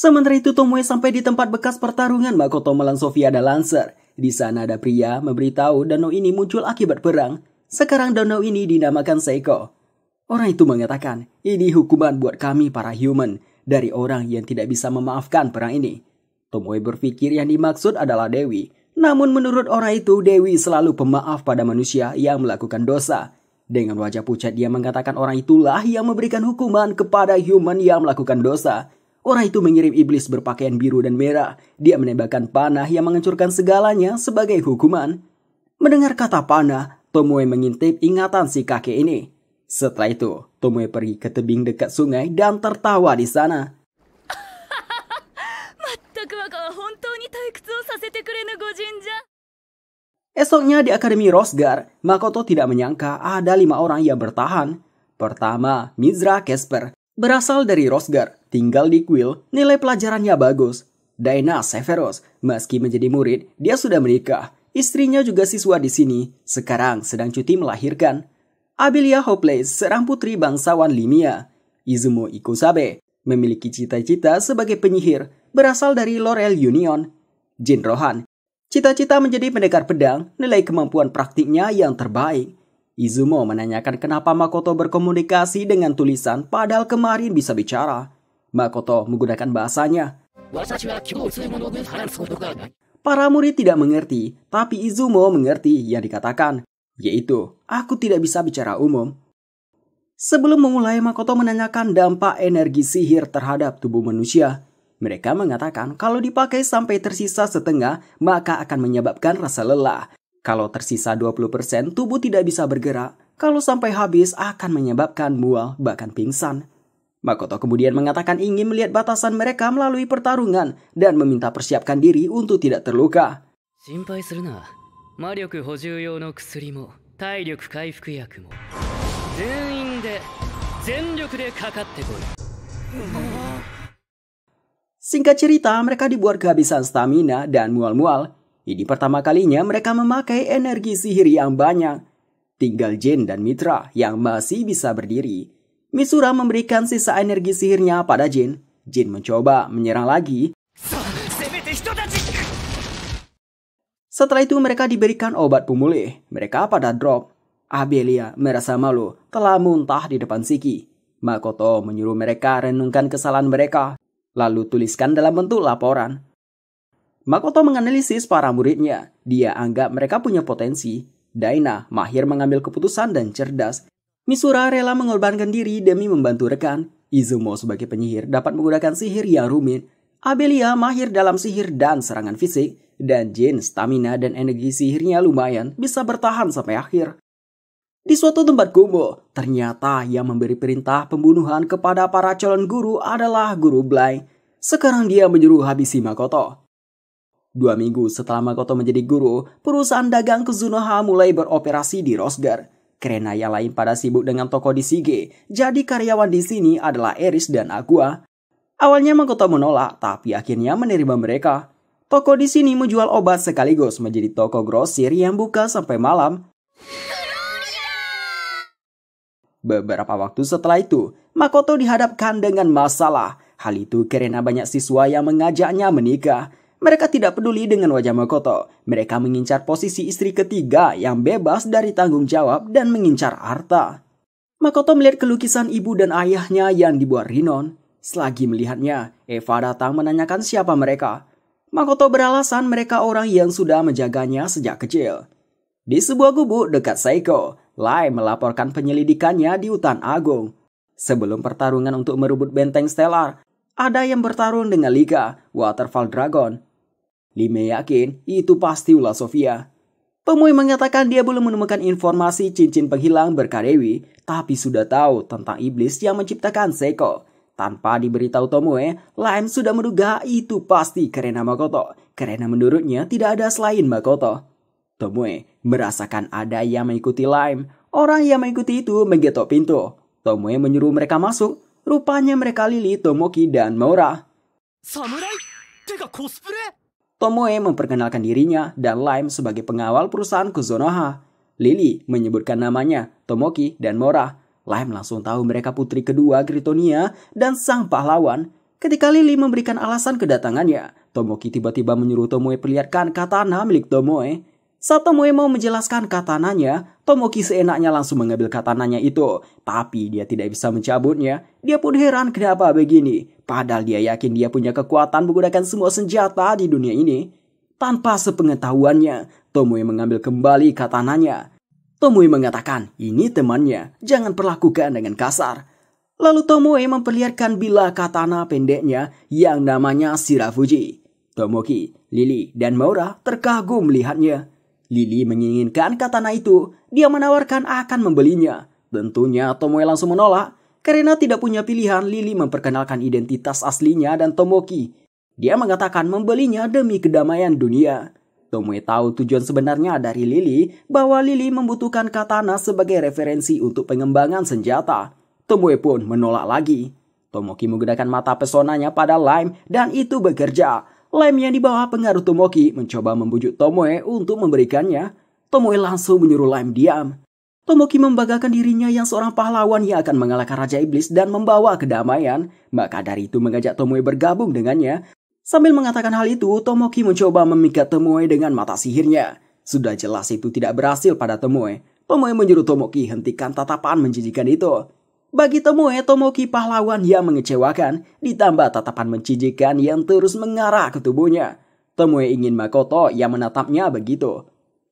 A: Sementara itu Tomoe sampai di tempat bekas pertarungan Makoto melawan Sofia dan Lancer. Di sana ada pria memberitahu danau ini muncul akibat perang. Sekarang danau ini dinamakan Seiko. Orang itu mengatakan, ini hukuman buat kami para human dari orang yang tidak bisa memaafkan perang ini. Tomoe berpikir yang dimaksud adalah Dewi. Namun menurut orang itu, Dewi selalu pemaaf pada manusia yang melakukan dosa. Dengan wajah pucat dia mengatakan orang itulah yang memberikan hukuman kepada human yang melakukan dosa. Orang itu mengirim iblis berpakaian biru dan merah. Dia menembakkan panah yang menghancurkan segalanya sebagai hukuman. Mendengar kata panah, Tomoe mengintip ingatan si kakek ini. Setelah itu, Tomoe pergi ke tebing dekat sungai dan tertawa di sana. Esoknya di Akademi Rosgar, Makoto tidak menyangka ada lima orang yang bertahan. Pertama, Mizra Kesper. Berasal dari Rosgar, tinggal di Quill, nilai pelajarannya bagus. Daina Severus, meski menjadi murid, dia sudah menikah. Istrinya juga siswa di sini, sekarang sedang cuti melahirkan. Abilia Hopeless, seorang putri bangsawan Limia. Izumo Ikusabe, memiliki cita-cita sebagai penyihir, berasal dari Laurel Union. Jin Rohan, cita-cita menjadi pendekar pedang, nilai kemampuan praktiknya yang terbaik. Izumo menanyakan kenapa Makoto berkomunikasi dengan tulisan padahal kemarin bisa bicara. Makoto menggunakan bahasanya. Para murid tidak mengerti, tapi Izumo mengerti yang dikatakan, yaitu, aku tidak bisa bicara umum. Sebelum memulai, Makoto menanyakan dampak energi sihir terhadap tubuh manusia. Mereka mengatakan kalau dipakai sampai tersisa setengah, maka akan menyebabkan rasa lelah. Kalau tersisa 20%, tubuh tidak bisa bergerak. Kalau sampai habis akan menyebabkan mual bahkan pingsan. Makoto kemudian mengatakan ingin melihat batasan mereka melalui pertarungan dan meminta persiapkan diri untuk tidak terluka. Singkat cerita, mereka dibuat kehabisan stamina dan mual-mual ini pertama kalinya mereka memakai energi sihir yang banyak. Tinggal Jin dan Mitra yang masih bisa berdiri. Misura memberikan sisa energi sihirnya pada Jin. Jin mencoba menyerang lagi. Setelah itu mereka diberikan obat pemulih. Mereka pada drop. Abelia merasa malu telah muntah di depan Siki. Makoto menyuruh mereka renungkan kesalahan mereka. Lalu tuliskan dalam bentuk laporan Makoto menganalisis para muridnya. Dia anggap mereka punya potensi. Daina mahir mengambil keputusan dan cerdas. Misura rela mengorbankan diri demi membantu rekan. Izumo sebagai penyihir dapat menggunakan sihir yang rumit. Abelia mahir dalam sihir dan serangan fisik. Dan Jin stamina dan energi sihirnya lumayan bisa bertahan sampai akhir. Di suatu tempat kumo, ternyata yang memberi perintah pembunuhan kepada para calon guru adalah guru Blay. Sekarang dia menyuruh habisi Makoto. Dua minggu setelah Makoto menjadi guru, perusahaan dagang Kuzunoha mulai beroperasi di Rosgar. Karena yang lain pada sibuk dengan toko di Sige, jadi karyawan di sini adalah Eris dan Aqua. Awalnya Makoto menolak, tapi akhirnya menerima mereka. Toko di sini menjual obat sekaligus menjadi toko grosir yang buka sampai malam. Beberapa waktu setelah itu, Makoto dihadapkan dengan masalah. Hal itu karena banyak siswa yang mengajaknya menikah, mereka tidak peduli dengan wajah Makoto. Mereka mengincar posisi istri ketiga yang bebas dari tanggung jawab dan mengincar harta. Makoto melihat kelukisan ibu dan ayahnya yang dibuat Rinon. Selagi melihatnya, Eva datang menanyakan siapa mereka. Makoto beralasan mereka orang yang sudah menjaganya sejak kecil. Di sebuah gubuk dekat Seiko, Lai melaporkan penyelidikannya di hutan agung. Sebelum pertarungan untuk merebut benteng Stellar, ada yang bertarung dengan Liga Waterfall Dragon Lime yakin itu pasti ulah Sofia. Pemui mengatakan dia belum menemukan informasi cincin penghilang berkadewi, tapi sudah tahu tentang iblis yang menciptakan Seiko. Tanpa diberitahu Tomoe, Lime sudah menduga itu pasti karena Makoto, karena menurutnya tidak ada selain Makoto. Tomoe merasakan ada yang mengikuti Lime. Orang yang mengikuti itu menggetok pintu. Tomoe menyuruh mereka masuk. Rupanya mereka Lili, Tomoki, dan Maura. Samurai? Tega cosplay? Tomoe memperkenalkan dirinya dan Lime sebagai pengawal perusahaan Kuzonoha. Lily menyebutkan namanya, Tomoki, dan Mora. Lime langsung tahu mereka putri kedua Gritonia dan sang pahlawan. Ketika Lily memberikan alasan kedatangannya, Tomoki tiba-tiba menyuruh Tomoe perlihatkan katana milik Tomoe. Tomoe mau menjelaskan katananya, Tomoki seenaknya langsung mengambil katananya itu. Tapi dia tidak bisa mencabutnya. Dia pun heran kenapa begini. Padahal dia yakin dia punya kekuatan menggunakan semua senjata di dunia ini. Tanpa sepengetahuannya, Tomoe mengambil kembali katananya. Tomoe mengatakan, ini temannya, jangan perlakukan dengan kasar. Lalu Tomoe memperlihatkan bila katana pendeknya yang namanya Shirafuji. Tomoki, Lily, dan Maura terkagum melihatnya. Lily menginginkan katana itu. Dia menawarkan akan membelinya. Tentunya Tomoe langsung menolak. Karena tidak punya pilihan, Lily memperkenalkan identitas aslinya dan Tomoki. Dia mengatakan membelinya demi kedamaian dunia. Tomoe tahu tujuan sebenarnya dari Lily bahwa Lily membutuhkan katana sebagai referensi untuk pengembangan senjata. Tomoe pun menolak lagi. Tomoki menggunakan mata pesonanya pada Lime dan itu bekerja. Lem yang di bawah pengaruh Tomoki mencoba membujuk Tomoe untuk memberikannya. Tomoe langsung menyuruh Lem diam. Tomoki membanggakan dirinya yang seorang pahlawan yang akan mengalahkan Raja Iblis dan membawa kedamaian. Maka dari itu mengajak Tomoe bergabung dengannya. Sambil mengatakan hal itu, Tomoki mencoba memikat Tomoe dengan mata sihirnya. Sudah jelas itu tidak berhasil pada Tomoe. Tomoe menyuruh Tomoki hentikan tatapan menjijikan itu. Bagi Tomoe, Tomoki pahlawan yang mengecewakan, ditambah tatapan mencijikan yang terus mengarah ke tubuhnya. Tomoe ingin Makoto yang menatapnya begitu.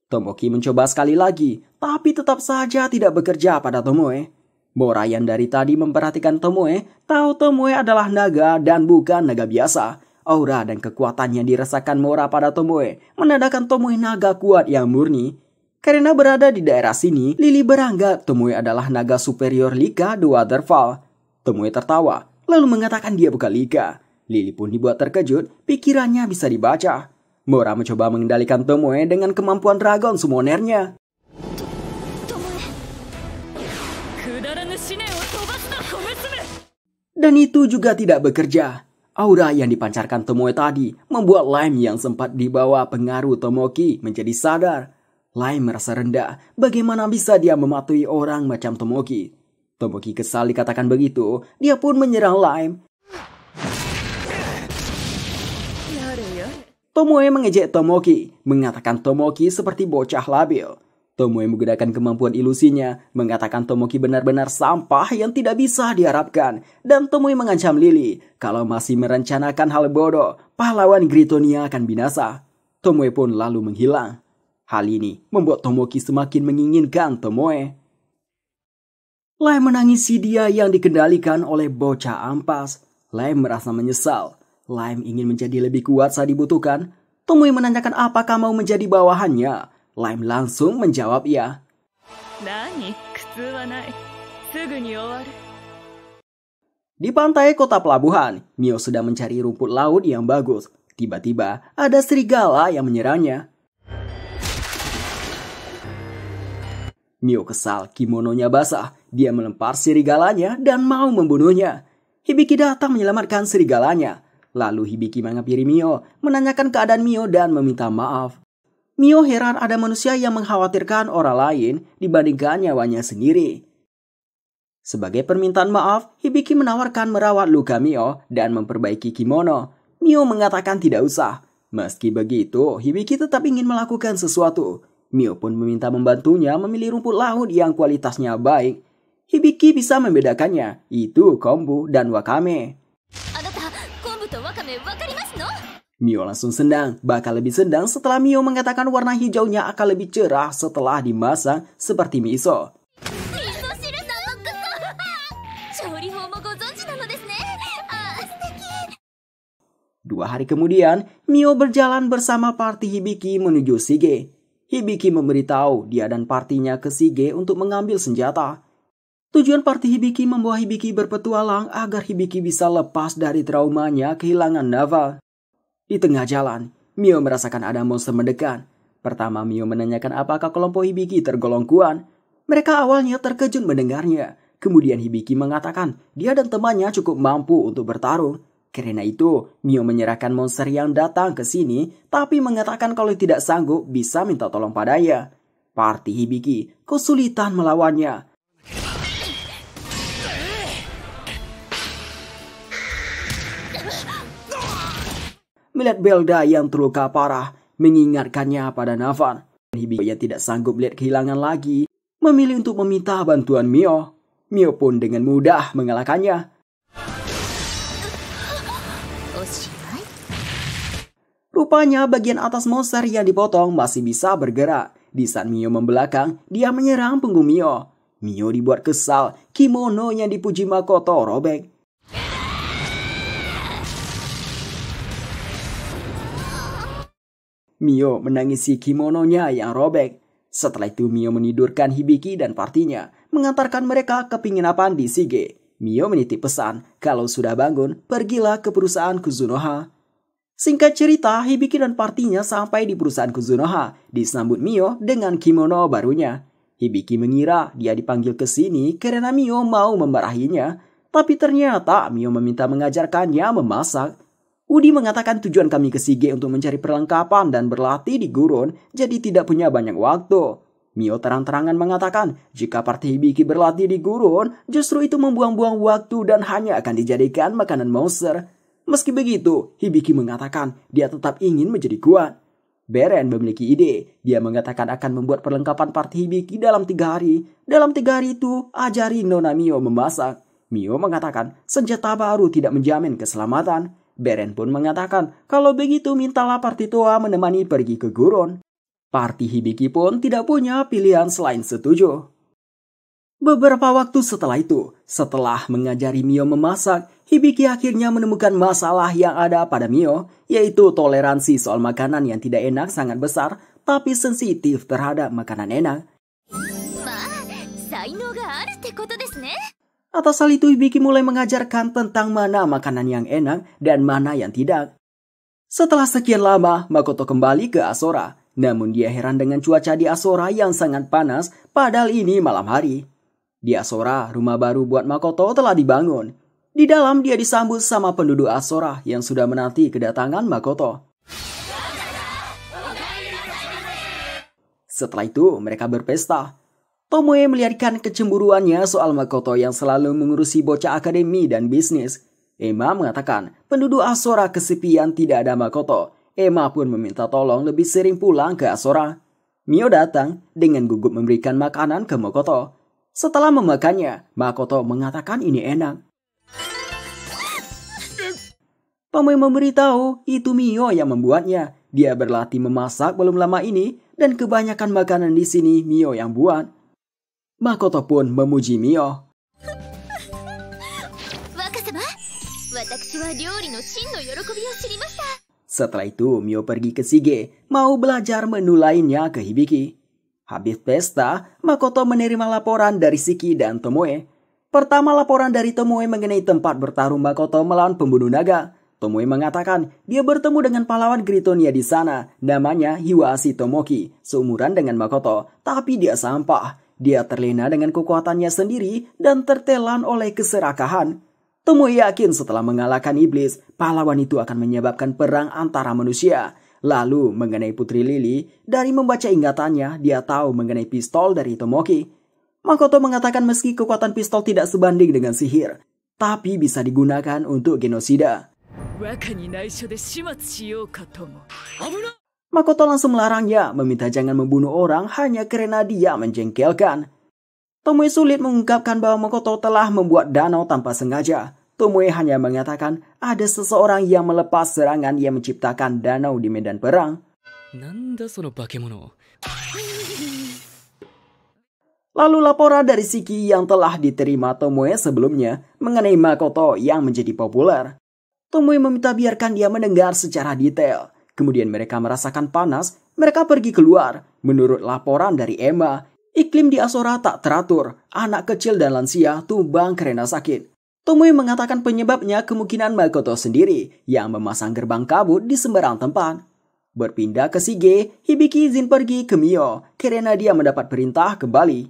A: Tomoki mencoba sekali lagi, tapi tetap saja tidak bekerja pada Tomoe. Bora yang dari tadi memperhatikan Tomoe, tahu Tomoe adalah naga dan bukan naga biasa. Aura dan kekuatan yang dirasakan Mora pada Tomoe menandakan Tomoe naga kuat yang murni. Karena berada di daerah sini, Lily beranggap Temui adalah naga superior Lika the Waterfall. Temui tertawa, lalu mengatakan dia bukan Lika. Lily pun dibuat terkejut, pikirannya bisa dibaca. Mora mencoba mengendalikan Tomoe dengan kemampuan dragon summonernya. Dan itu juga tidak bekerja. Aura yang dipancarkan Tomoe tadi membuat Lime yang sempat dibawa pengaruh Tomoki menjadi sadar Lai merasa rendah, bagaimana bisa dia mematuhi orang macam Tomoki? Tomoki kesal dikatakan begitu, dia pun menyerang Lai. Tomoe mengejek Tomoki, mengatakan Tomoki seperti bocah labil. Tomoe menggunakan kemampuan ilusinya, mengatakan Tomoki benar-benar sampah yang tidak bisa diharapkan. Dan Tomoe mengancam Lily, kalau masih merencanakan hal bodoh, pahlawan Gritonia akan binasa. Tomoe pun lalu menghilang. Hal ini membuat Tomoki semakin menginginkan Tomoe. Lai menangisi dia yang dikendalikan oleh bocah ampas. Lai merasa menyesal. Lai ingin menjadi lebih kuat saat dibutuhkan. Tomoe menanyakan apakah mau menjadi bawahannya. Lai langsung menjawab ya. di pantai kota pelabuhan, Mio sudah mencari rumput laut yang bagus. Tiba-tiba ada serigala yang menyerangnya. Mio kesal kimononya basah. Dia melempar serigalanya dan mau membunuhnya. Hibiki datang menyelamatkan serigalanya. Lalu Hibiki menghampiri Mio, menanyakan keadaan Mio dan meminta maaf. Mio heran ada manusia yang mengkhawatirkan orang lain dibandingkan nyawanya sendiri. Sebagai permintaan maaf, Hibiki menawarkan merawat luka Mio dan memperbaiki kimono. Mio mengatakan tidak usah. Meski begitu, Hibiki tetap ingin melakukan sesuatu. Mio pun meminta membantunya memilih rumput laut yang kualitasnya baik. Hibiki bisa membedakannya, itu kombu dan wakame. Mio langsung senang, bakal lebih senang setelah Mio mengatakan warna hijaunya akan lebih cerah setelah dimasak seperti miso. Dua hari kemudian, Mio berjalan bersama parti Hibiki menuju Sige. Hibiki memberitahu dia dan partinya ke Sige untuk mengambil senjata. Tujuan parti Hibiki membawa Hibiki berpetualang agar Hibiki bisa lepas dari traumanya kehilangan Nava. Di tengah jalan, Mio merasakan ada monster mendekat. Pertama Mio menanyakan apakah kelompok Hibiki tergolong kuat. Mereka awalnya terkejut mendengarnya. Kemudian Hibiki mengatakan dia dan temannya cukup mampu untuk bertarung karena itu, Mio menyerahkan monster yang datang ke sini, tapi mengatakan kalau tidak sanggup bisa minta tolong padanya. Parti Hibiki kesulitan melawannya. Melihat Belda yang terluka parah, mengingatkannya pada Navan. Hibiki yang tidak sanggup melihat kehilangan lagi, memilih untuk meminta bantuan Mio. Mio pun dengan mudah mengalahkannya. Rupanya bagian atas monster yang dipotong masih bisa bergerak. Di saat Mio membelakang, dia menyerang punggung Mio. Mio dibuat kesal, kimono yang dipuji Makoto robek. Mio menangisi kimononya yang robek. Setelah itu Mio menidurkan Hibiki dan partinya, mengantarkan mereka ke penginapan di Sige. Mio menitip pesan, kalau sudah bangun, pergilah ke perusahaan Kuzunoha Singkat cerita, Hibiki dan partinya sampai di perusahaan Kuzunoha, disambut Mio dengan kimono barunya. Hibiki mengira dia dipanggil ke sini karena Mio mau memarahinya, tapi ternyata Mio meminta mengajarkannya memasak. Udi mengatakan tujuan kami ke Sige untuk mencari perlengkapan dan berlatih di gurun, jadi tidak punya banyak waktu. Mio terang-terangan mengatakan, jika partai Hibiki berlatih di gurun, justru itu membuang-buang waktu dan hanya akan dijadikan makanan monster. Meski begitu, Hibiki mengatakan dia tetap ingin menjadi kuat. Beren memiliki ide. Dia mengatakan akan membuat perlengkapan Parti Hibiki dalam tiga hari. Dalam tiga hari itu, ajari Nona Mio memasak. Mio mengatakan senjata baru tidak menjamin keselamatan. Beren pun mengatakan kalau begitu mintalah Parti tua menemani pergi ke gurun. Parti Hibiki pun tidak punya pilihan selain setuju. Beberapa waktu setelah itu, setelah mengajari Mio memasak, Hibiki akhirnya menemukan masalah yang ada pada Mio, yaitu toleransi soal makanan yang tidak enak sangat besar, tapi sensitif terhadap makanan enak. Atas hal itu, Hibiki mulai mengajarkan tentang mana makanan yang enak dan mana yang tidak. Setelah sekian lama, Makoto kembali ke Asora. Namun dia heran dengan cuaca di Asora yang sangat panas, padahal ini malam hari. Di Asora, rumah baru buat Makoto telah dibangun. Di dalam dia disambut sama penduduk Asora yang sudah menanti kedatangan Makoto. Setelah itu mereka berpesta. Tomoe melihatkan kecemburuannya soal Makoto yang selalu mengurusi bocah akademi dan bisnis. Emma mengatakan penduduk Asora kesepian tidak ada Makoto. Emma pun meminta tolong lebih sering pulang ke Asora. Mio datang dengan gugup memberikan makanan ke Makoto. Setelah memakannya, Makoto mengatakan ini enak Paman memberitahu itu Mio yang membuatnya. Dia berlatih memasak belum lama ini dan kebanyakan makanan di sini Mio yang buat. Makoto pun memuji Mio. Setelah itu Mio pergi ke Sige, mau belajar menu lainnya ke Hibiki. Habis pesta, Makoto menerima laporan dari Siki dan Tomoe. Pertama laporan dari Tomoe mengenai tempat bertarung Makoto melawan pembunuh naga. Tomoe mengatakan dia bertemu dengan pahlawan Gritonia di sana, namanya Hiwasi Tomoki, seumuran dengan Makoto, tapi dia sampah. Dia terlena dengan kekuatannya sendiri dan tertelan oleh keserakahan. Tomoe yakin setelah mengalahkan iblis, pahlawan itu akan menyebabkan perang antara manusia. Lalu mengenai Putri Lili, dari membaca ingatannya, dia tahu mengenai pistol dari Tomoki. Makoto mengatakan meski kekuatan pistol tidak sebanding dengan sihir, tapi bisa digunakan untuk genosida. Makoto langsung melarangnya, meminta jangan membunuh orang hanya karena dia menjengkelkan. Tomoe sulit mengungkapkan bahwa Makoto telah membuat danau tanpa sengaja. Tomoe hanya mengatakan ada seseorang yang melepas serangan yang menciptakan danau di medan perang. Lalu laporan dari Siki yang telah diterima Tomoe sebelumnya mengenai Makoto yang menjadi populer. Tomoe meminta biarkan dia mendengar secara detail. Kemudian mereka merasakan panas, mereka pergi keluar. Menurut laporan dari Emma, iklim di Asora tak teratur. Anak kecil dan lansia tumbang karena sakit. Tomoe mengatakan penyebabnya kemungkinan Makoto sendiri yang memasang gerbang kabut di sembarang tempat. Berpindah ke Sige, Hibiki izin pergi ke Mio karena dia mendapat perintah kembali.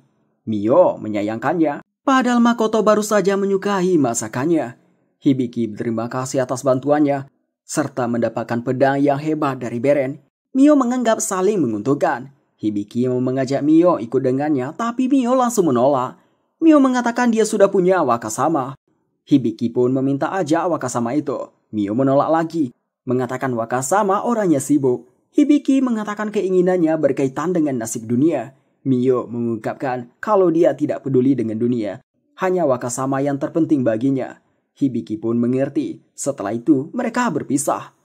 A: Mio menyayangkannya, padahal Makoto baru saja menyukai masakannya. Hibiki berterima kasih atas bantuannya, serta mendapatkan pedang yang hebat dari Beren. Mio menganggap saling menguntungkan. Hibiki mau mengajak Mio ikut dengannya, tapi Mio langsung menolak. Mio mengatakan dia sudah punya Wakasama. Hibiki pun meminta aja Wakasama itu. Mio menolak lagi, mengatakan Wakasama orangnya sibuk. Hibiki mengatakan keinginannya berkaitan dengan nasib dunia. Mio mengungkapkan kalau dia tidak peduli dengan dunia. Hanya Wakasama yang terpenting baginya. Hibiki pun mengerti. Setelah itu, mereka berpisah.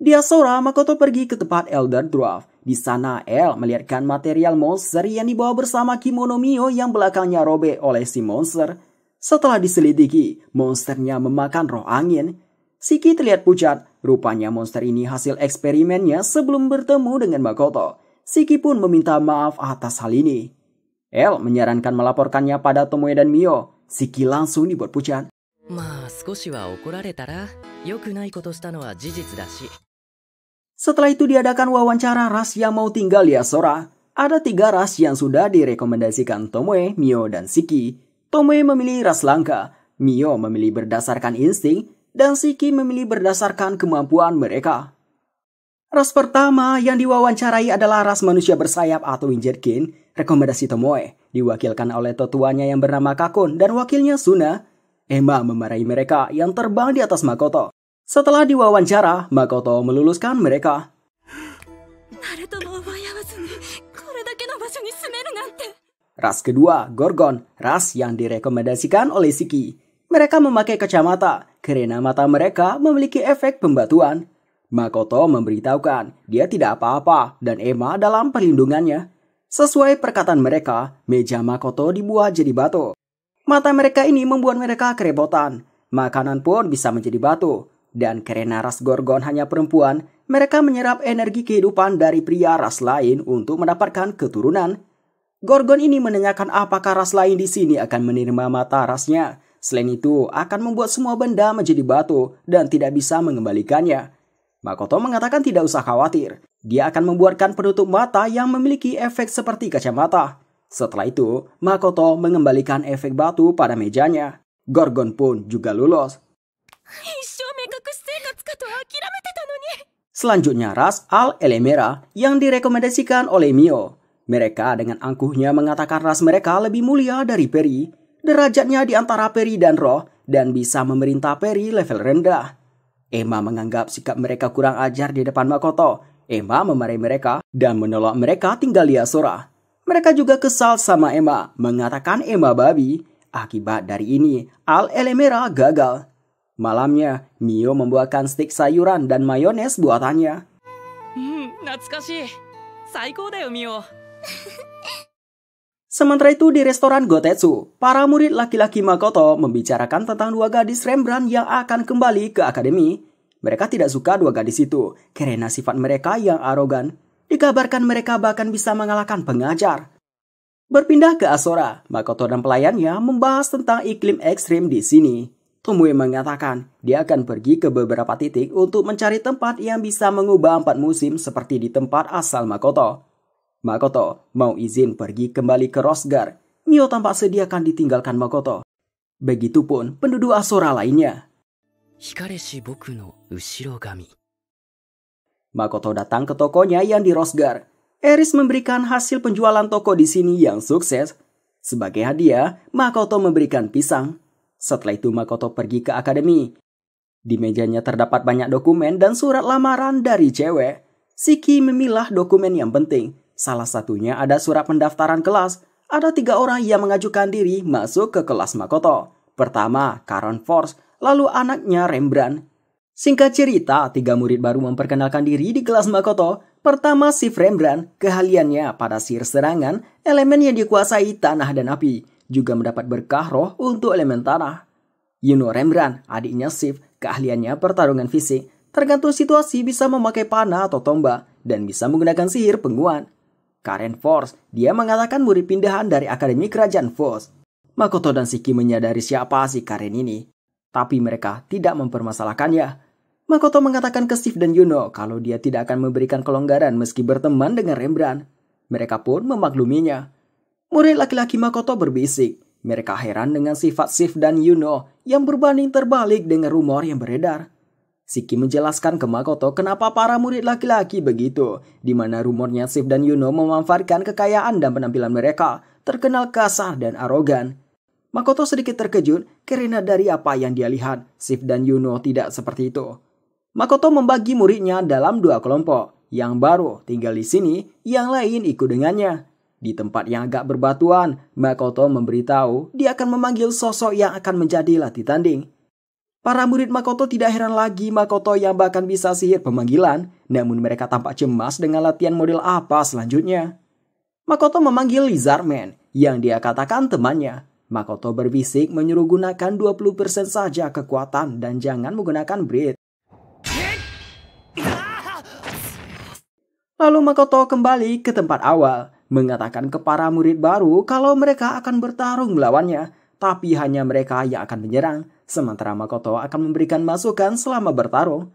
A: Di Asora, Makoto pergi ke tempat Elder Dwarf. Di sana, El melihatkan material monster yang dibawa bersama kimono Mio yang belakangnya robek oleh si monster. Setelah diselidiki, monsternya memakan roh angin. Siki terlihat pucat. Rupanya monster ini hasil eksperimennya sebelum bertemu dengan Makoto. Siki pun meminta maaf atas hal ini. El menyarankan melaporkannya pada Tomoe dan Mio. Siki langsung dibuat pucat. Setelah itu diadakan wawancara ras yang mau tinggal ya Asora. Ada tiga ras yang sudah direkomendasikan Tomoe, Mio, dan Siki. Tomoe memilih ras langka, Mio memilih berdasarkan insting, dan Siki memilih berdasarkan kemampuan mereka. Ras pertama yang diwawancarai adalah ras manusia bersayap atau Injerkin, Rekomendasi Tomoe, diwakilkan oleh tetuanya yang bernama Kakun dan wakilnya Suna, Emma memarahi mereka yang terbang di atas Makoto. Setelah diwawancara, Makoto meluluskan mereka. Ras kedua, Gorgon, ras yang direkomendasikan oleh Siki. Mereka memakai kacamata karena mata mereka memiliki efek pembatuan. Makoto memberitahukan dia tidak apa-apa dan Emma dalam perlindungannya. Sesuai perkataan mereka, meja Makoto dibuat jadi batu. Mata mereka ini membuat mereka kerebotan. Makanan pun bisa menjadi batu. Dan karena ras Gorgon hanya perempuan, mereka menyerap energi kehidupan dari pria ras lain untuk mendapatkan keturunan. Gorgon ini menanyakan apakah ras lain di sini akan menerima mata rasnya. Selain itu, akan membuat semua benda menjadi batu dan tidak bisa mengembalikannya. Makoto mengatakan tidak usah khawatir. Dia akan membuatkan penutup mata yang memiliki efek seperti kacamata. Setelah itu, Makoto mengembalikan efek batu pada mejanya. Gorgon pun juga lulus. Selanjutnya ras Al Elemera yang direkomendasikan oleh Mio. Mereka dengan angkuhnya mengatakan ras mereka lebih mulia dari Peri. Derajatnya di antara Peri dan Roh dan bisa memerintah Peri level rendah. Emma menganggap sikap mereka kurang ajar di depan Makoto. Emma memarahi mereka dan menolak mereka tinggal di Asura. Mereka juga kesal sama Emma, mengatakan Emma babi. Akibat dari ini, Al Elemera gagal. Malamnya, Mio membuatkan stik sayuran dan mayones buatannya. Hmm, Mio. Sementara itu di restoran Gotetsu, para murid laki-laki Makoto membicarakan tentang dua gadis Rembrandt yang akan kembali ke akademi. Mereka tidak suka dua gadis itu karena sifat mereka yang arogan. Dikabarkan mereka bahkan bisa mengalahkan pengajar. Berpindah ke Asora, Makoto dan pelayannya membahas tentang iklim ekstrim di sini. Tomoe mengatakan dia akan pergi ke beberapa titik untuk mencari tempat yang bisa mengubah empat musim seperti di tempat asal Makoto. Makoto mau izin pergi kembali ke Rosgar. Mio tampak sedih akan ditinggalkan Makoto. Begitupun penduduk Asora lainnya. Hikareshi boku no gami. Makoto datang ke tokonya yang di Rosgar. Eris memberikan hasil penjualan toko di sini yang sukses. Sebagai hadiah, Makoto memberikan pisang. Setelah itu Makoto pergi ke akademi. Di mejanya terdapat banyak dokumen dan surat lamaran dari cewek. Siki memilah dokumen yang penting. Salah satunya ada surat pendaftaran kelas. Ada tiga orang yang mengajukan diri masuk ke kelas Makoto. Pertama, Karen Force, lalu anaknya Rembrandt, Singkat cerita, tiga murid baru memperkenalkan diri di kelas Makoto. Pertama, si Rembrandt, keahliannya pada sihir serangan, elemen yang dikuasai tanah dan api, juga mendapat berkah roh untuk elemen tanah. Yuno Rembrandt, adiknya Sif, keahliannya pertarungan fisik, tergantung situasi bisa memakai panah atau tombak, dan bisa menggunakan sihir penguat. Karen Force, dia mengatakan murid pindahan dari Akademi Kerajaan Force. Makoto dan Siki menyadari siapa si Karen ini, tapi mereka tidak mempermasalahkannya Makoto mengatakan ke Steve dan Yuno kalau dia tidak akan memberikan kelonggaran meski berteman dengan Rembrandt. Mereka pun memakluminya. Murid laki-laki Makoto berbisik. Mereka heran dengan sifat Sif dan Yuno yang berbanding terbalik dengan rumor yang beredar. Siki menjelaskan ke Makoto kenapa para murid laki-laki begitu, di mana rumornya Sif dan Yuno memanfaatkan kekayaan dan penampilan mereka, terkenal kasar dan arogan. Makoto sedikit terkejut karena dari apa yang dia lihat, Sif dan Yuno tidak seperti itu. Makoto membagi muridnya dalam dua kelompok. Yang baru tinggal di sini, yang lain ikut dengannya. Di tempat yang agak berbatuan, Makoto memberitahu dia akan memanggil sosok yang akan menjadi latih tanding. Para murid Makoto tidak heran lagi Makoto yang bahkan bisa sihir pemanggilan, namun mereka tampak cemas dengan latihan model apa selanjutnya. Makoto memanggil Lizardman, yang dia katakan temannya. Makoto berbisik menyuruh gunakan 20% saja kekuatan dan jangan menggunakan breed. Lalu Makoto kembali ke tempat awal, mengatakan ke para murid baru kalau mereka akan bertarung melawannya, tapi hanya mereka yang akan menyerang, sementara Makoto akan memberikan masukan selama bertarung.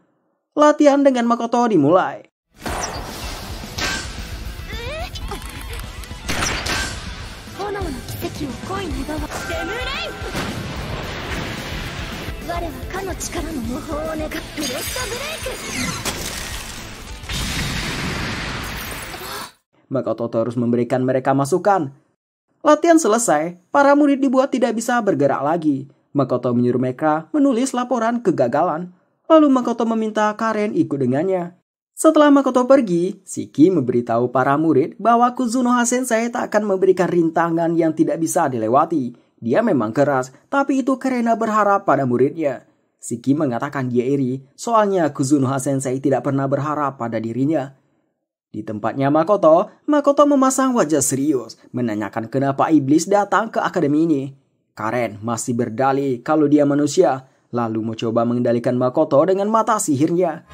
A: Latihan dengan Makoto dimulai. maka Toto harus memberikan mereka masukan. Latihan selesai, para murid dibuat tidak bisa bergerak lagi. Makoto menyuruh mereka menulis laporan kegagalan. Lalu Makoto meminta Karen ikut dengannya. Setelah Makoto pergi, Siki memberitahu para murid bahwa Kuzunoha Sensei tak akan memberikan rintangan yang tidak bisa dilewati. Dia memang keras, tapi itu karena berharap pada muridnya. Siki mengatakan dia iri, soalnya Kuzunoha Sensei tidak pernah berharap pada dirinya. Di tempatnya Makoto, Makoto memasang wajah serius, menanyakan kenapa iblis datang ke akademi ini. Karen masih berdali kalau dia manusia, lalu mencoba mengendalikan Makoto dengan mata sihirnya.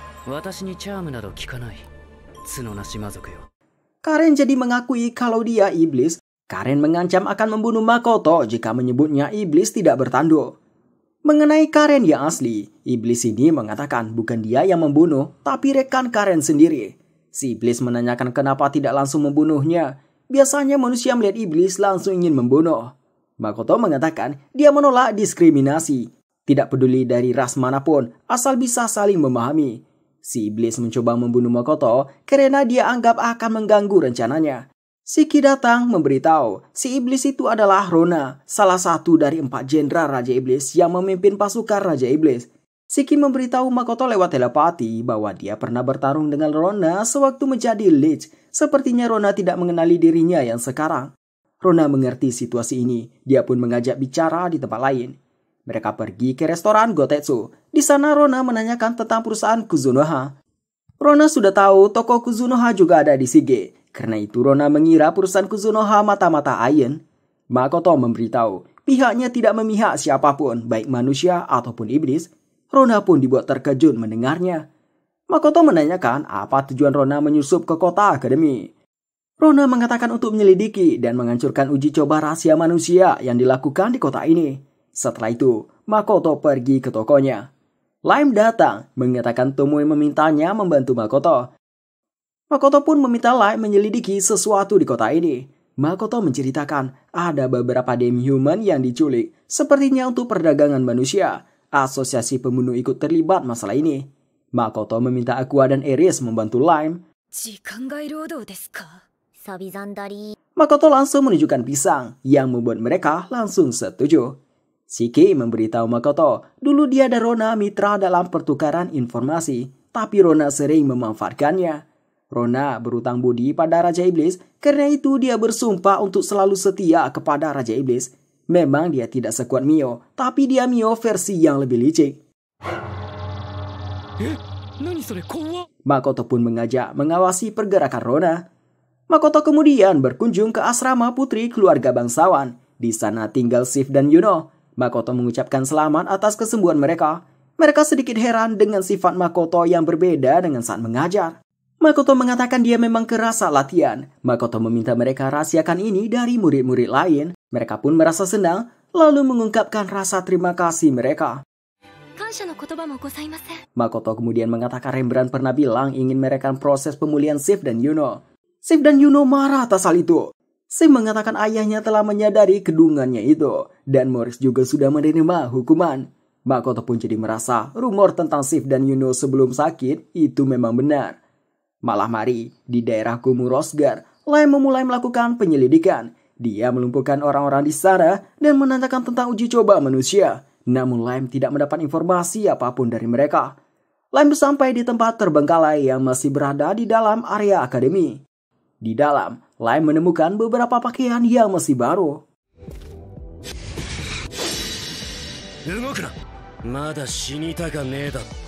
A: Karen jadi mengakui kalau dia iblis. Karen mengancam akan membunuh Makoto jika menyebutnya iblis tidak bertanduk. Mengenai Karen yang asli, iblis ini mengatakan bukan dia yang membunuh, tapi rekan Karen sendiri. Si iblis menanyakan kenapa tidak langsung membunuhnya. Biasanya manusia melihat iblis langsung ingin membunuh. Makoto mengatakan dia menolak diskriminasi. Tidak peduli dari ras manapun, asal bisa saling memahami. Si iblis mencoba membunuh Makoto karena dia anggap akan mengganggu rencananya. Siki datang memberitahu, si iblis itu adalah Rona, salah satu dari empat jenderal Raja Iblis yang memimpin pasukan Raja Iblis. Siki memberitahu Makoto lewat telepati bahwa dia pernah bertarung dengan Rona sewaktu menjadi Lich. Sepertinya Rona tidak mengenali dirinya yang sekarang. Rona mengerti situasi ini. Dia pun mengajak bicara di tempat lain. Mereka pergi ke restoran Gotetsu. Di sana Rona menanyakan tentang perusahaan Kuzunoha. Rona sudah tahu toko Kuzunoha juga ada di Sige. Karena itu Rona mengira perusahaan Kuzunoha mata-mata Ayen. Makoto memberitahu, pihaknya tidak memihak siapapun, baik manusia ataupun iblis. Rona pun dibuat terkejut mendengarnya. Makoto menanyakan apa tujuan Rona menyusup ke kota akademi. Rona mengatakan untuk menyelidiki dan menghancurkan uji coba rahasia manusia yang dilakukan di kota ini. Setelah itu, Makoto pergi ke tokonya. Lime datang, mengatakan Tomoe memintanya membantu Makoto. Makoto pun meminta Lime menyelidiki sesuatu di kota ini. Makoto menceritakan ada beberapa demi-human yang diculik, sepertinya untuk perdagangan manusia asosiasi pembunuh ikut terlibat masalah ini. Makoto meminta Aqua dan Eris membantu Lime. Makoto langsung menunjukkan pisang yang membuat mereka langsung setuju. Siki memberitahu Makoto, dulu dia dan Rona mitra dalam pertukaran informasi, tapi Rona sering memanfaatkannya. Rona berutang budi pada Raja Iblis, karena itu dia bersumpah untuk selalu setia kepada Raja Iblis Memang dia tidak sekuat Mio, tapi dia Mio versi yang lebih licik. Eh, Makoto pun mengajak mengawasi pergerakan Rona. Makoto kemudian berkunjung ke asrama putri keluarga bangsawan. Di sana tinggal Sif dan Yuno. Makoto mengucapkan selamat atas kesembuhan mereka. Mereka sedikit heran dengan sifat Makoto yang berbeda dengan saat mengajar. Makoto mengatakan dia memang kerasa latihan. Makoto meminta mereka rahasiakan ini dari murid-murid lain. Mereka pun merasa senang, lalu mengungkapkan rasa terima kasih mereka. Makoto kemudian mengatakan Rembrandt pernah bilang ingin merekan proses pemulihan Sif dan Yuno. Sif dan Yuno marah atas hal itu. Sif mengatakan ayahnya telah menyadari kedungannya itu, dan Morris juga sudah menerima hukuman. Makoto pun jadi merasa rumor tentang Sif dan Yuno sebelum sakit itu memang benar. Malah Mari di daerah Gumu Rosgar Lai memulai melakukan penyelidikan. Dia melumpuhkan orang-orang di sana dan menanyakan tentang uji coba manusia. Namun Lem tidak mendapat informasi apapun dari mereka. Lem sampai di tempat terbengkalai yang masih berada di dalam area akademi. Di dalam, Lem menemukan beberapa pakaian yang masih baru. tidak.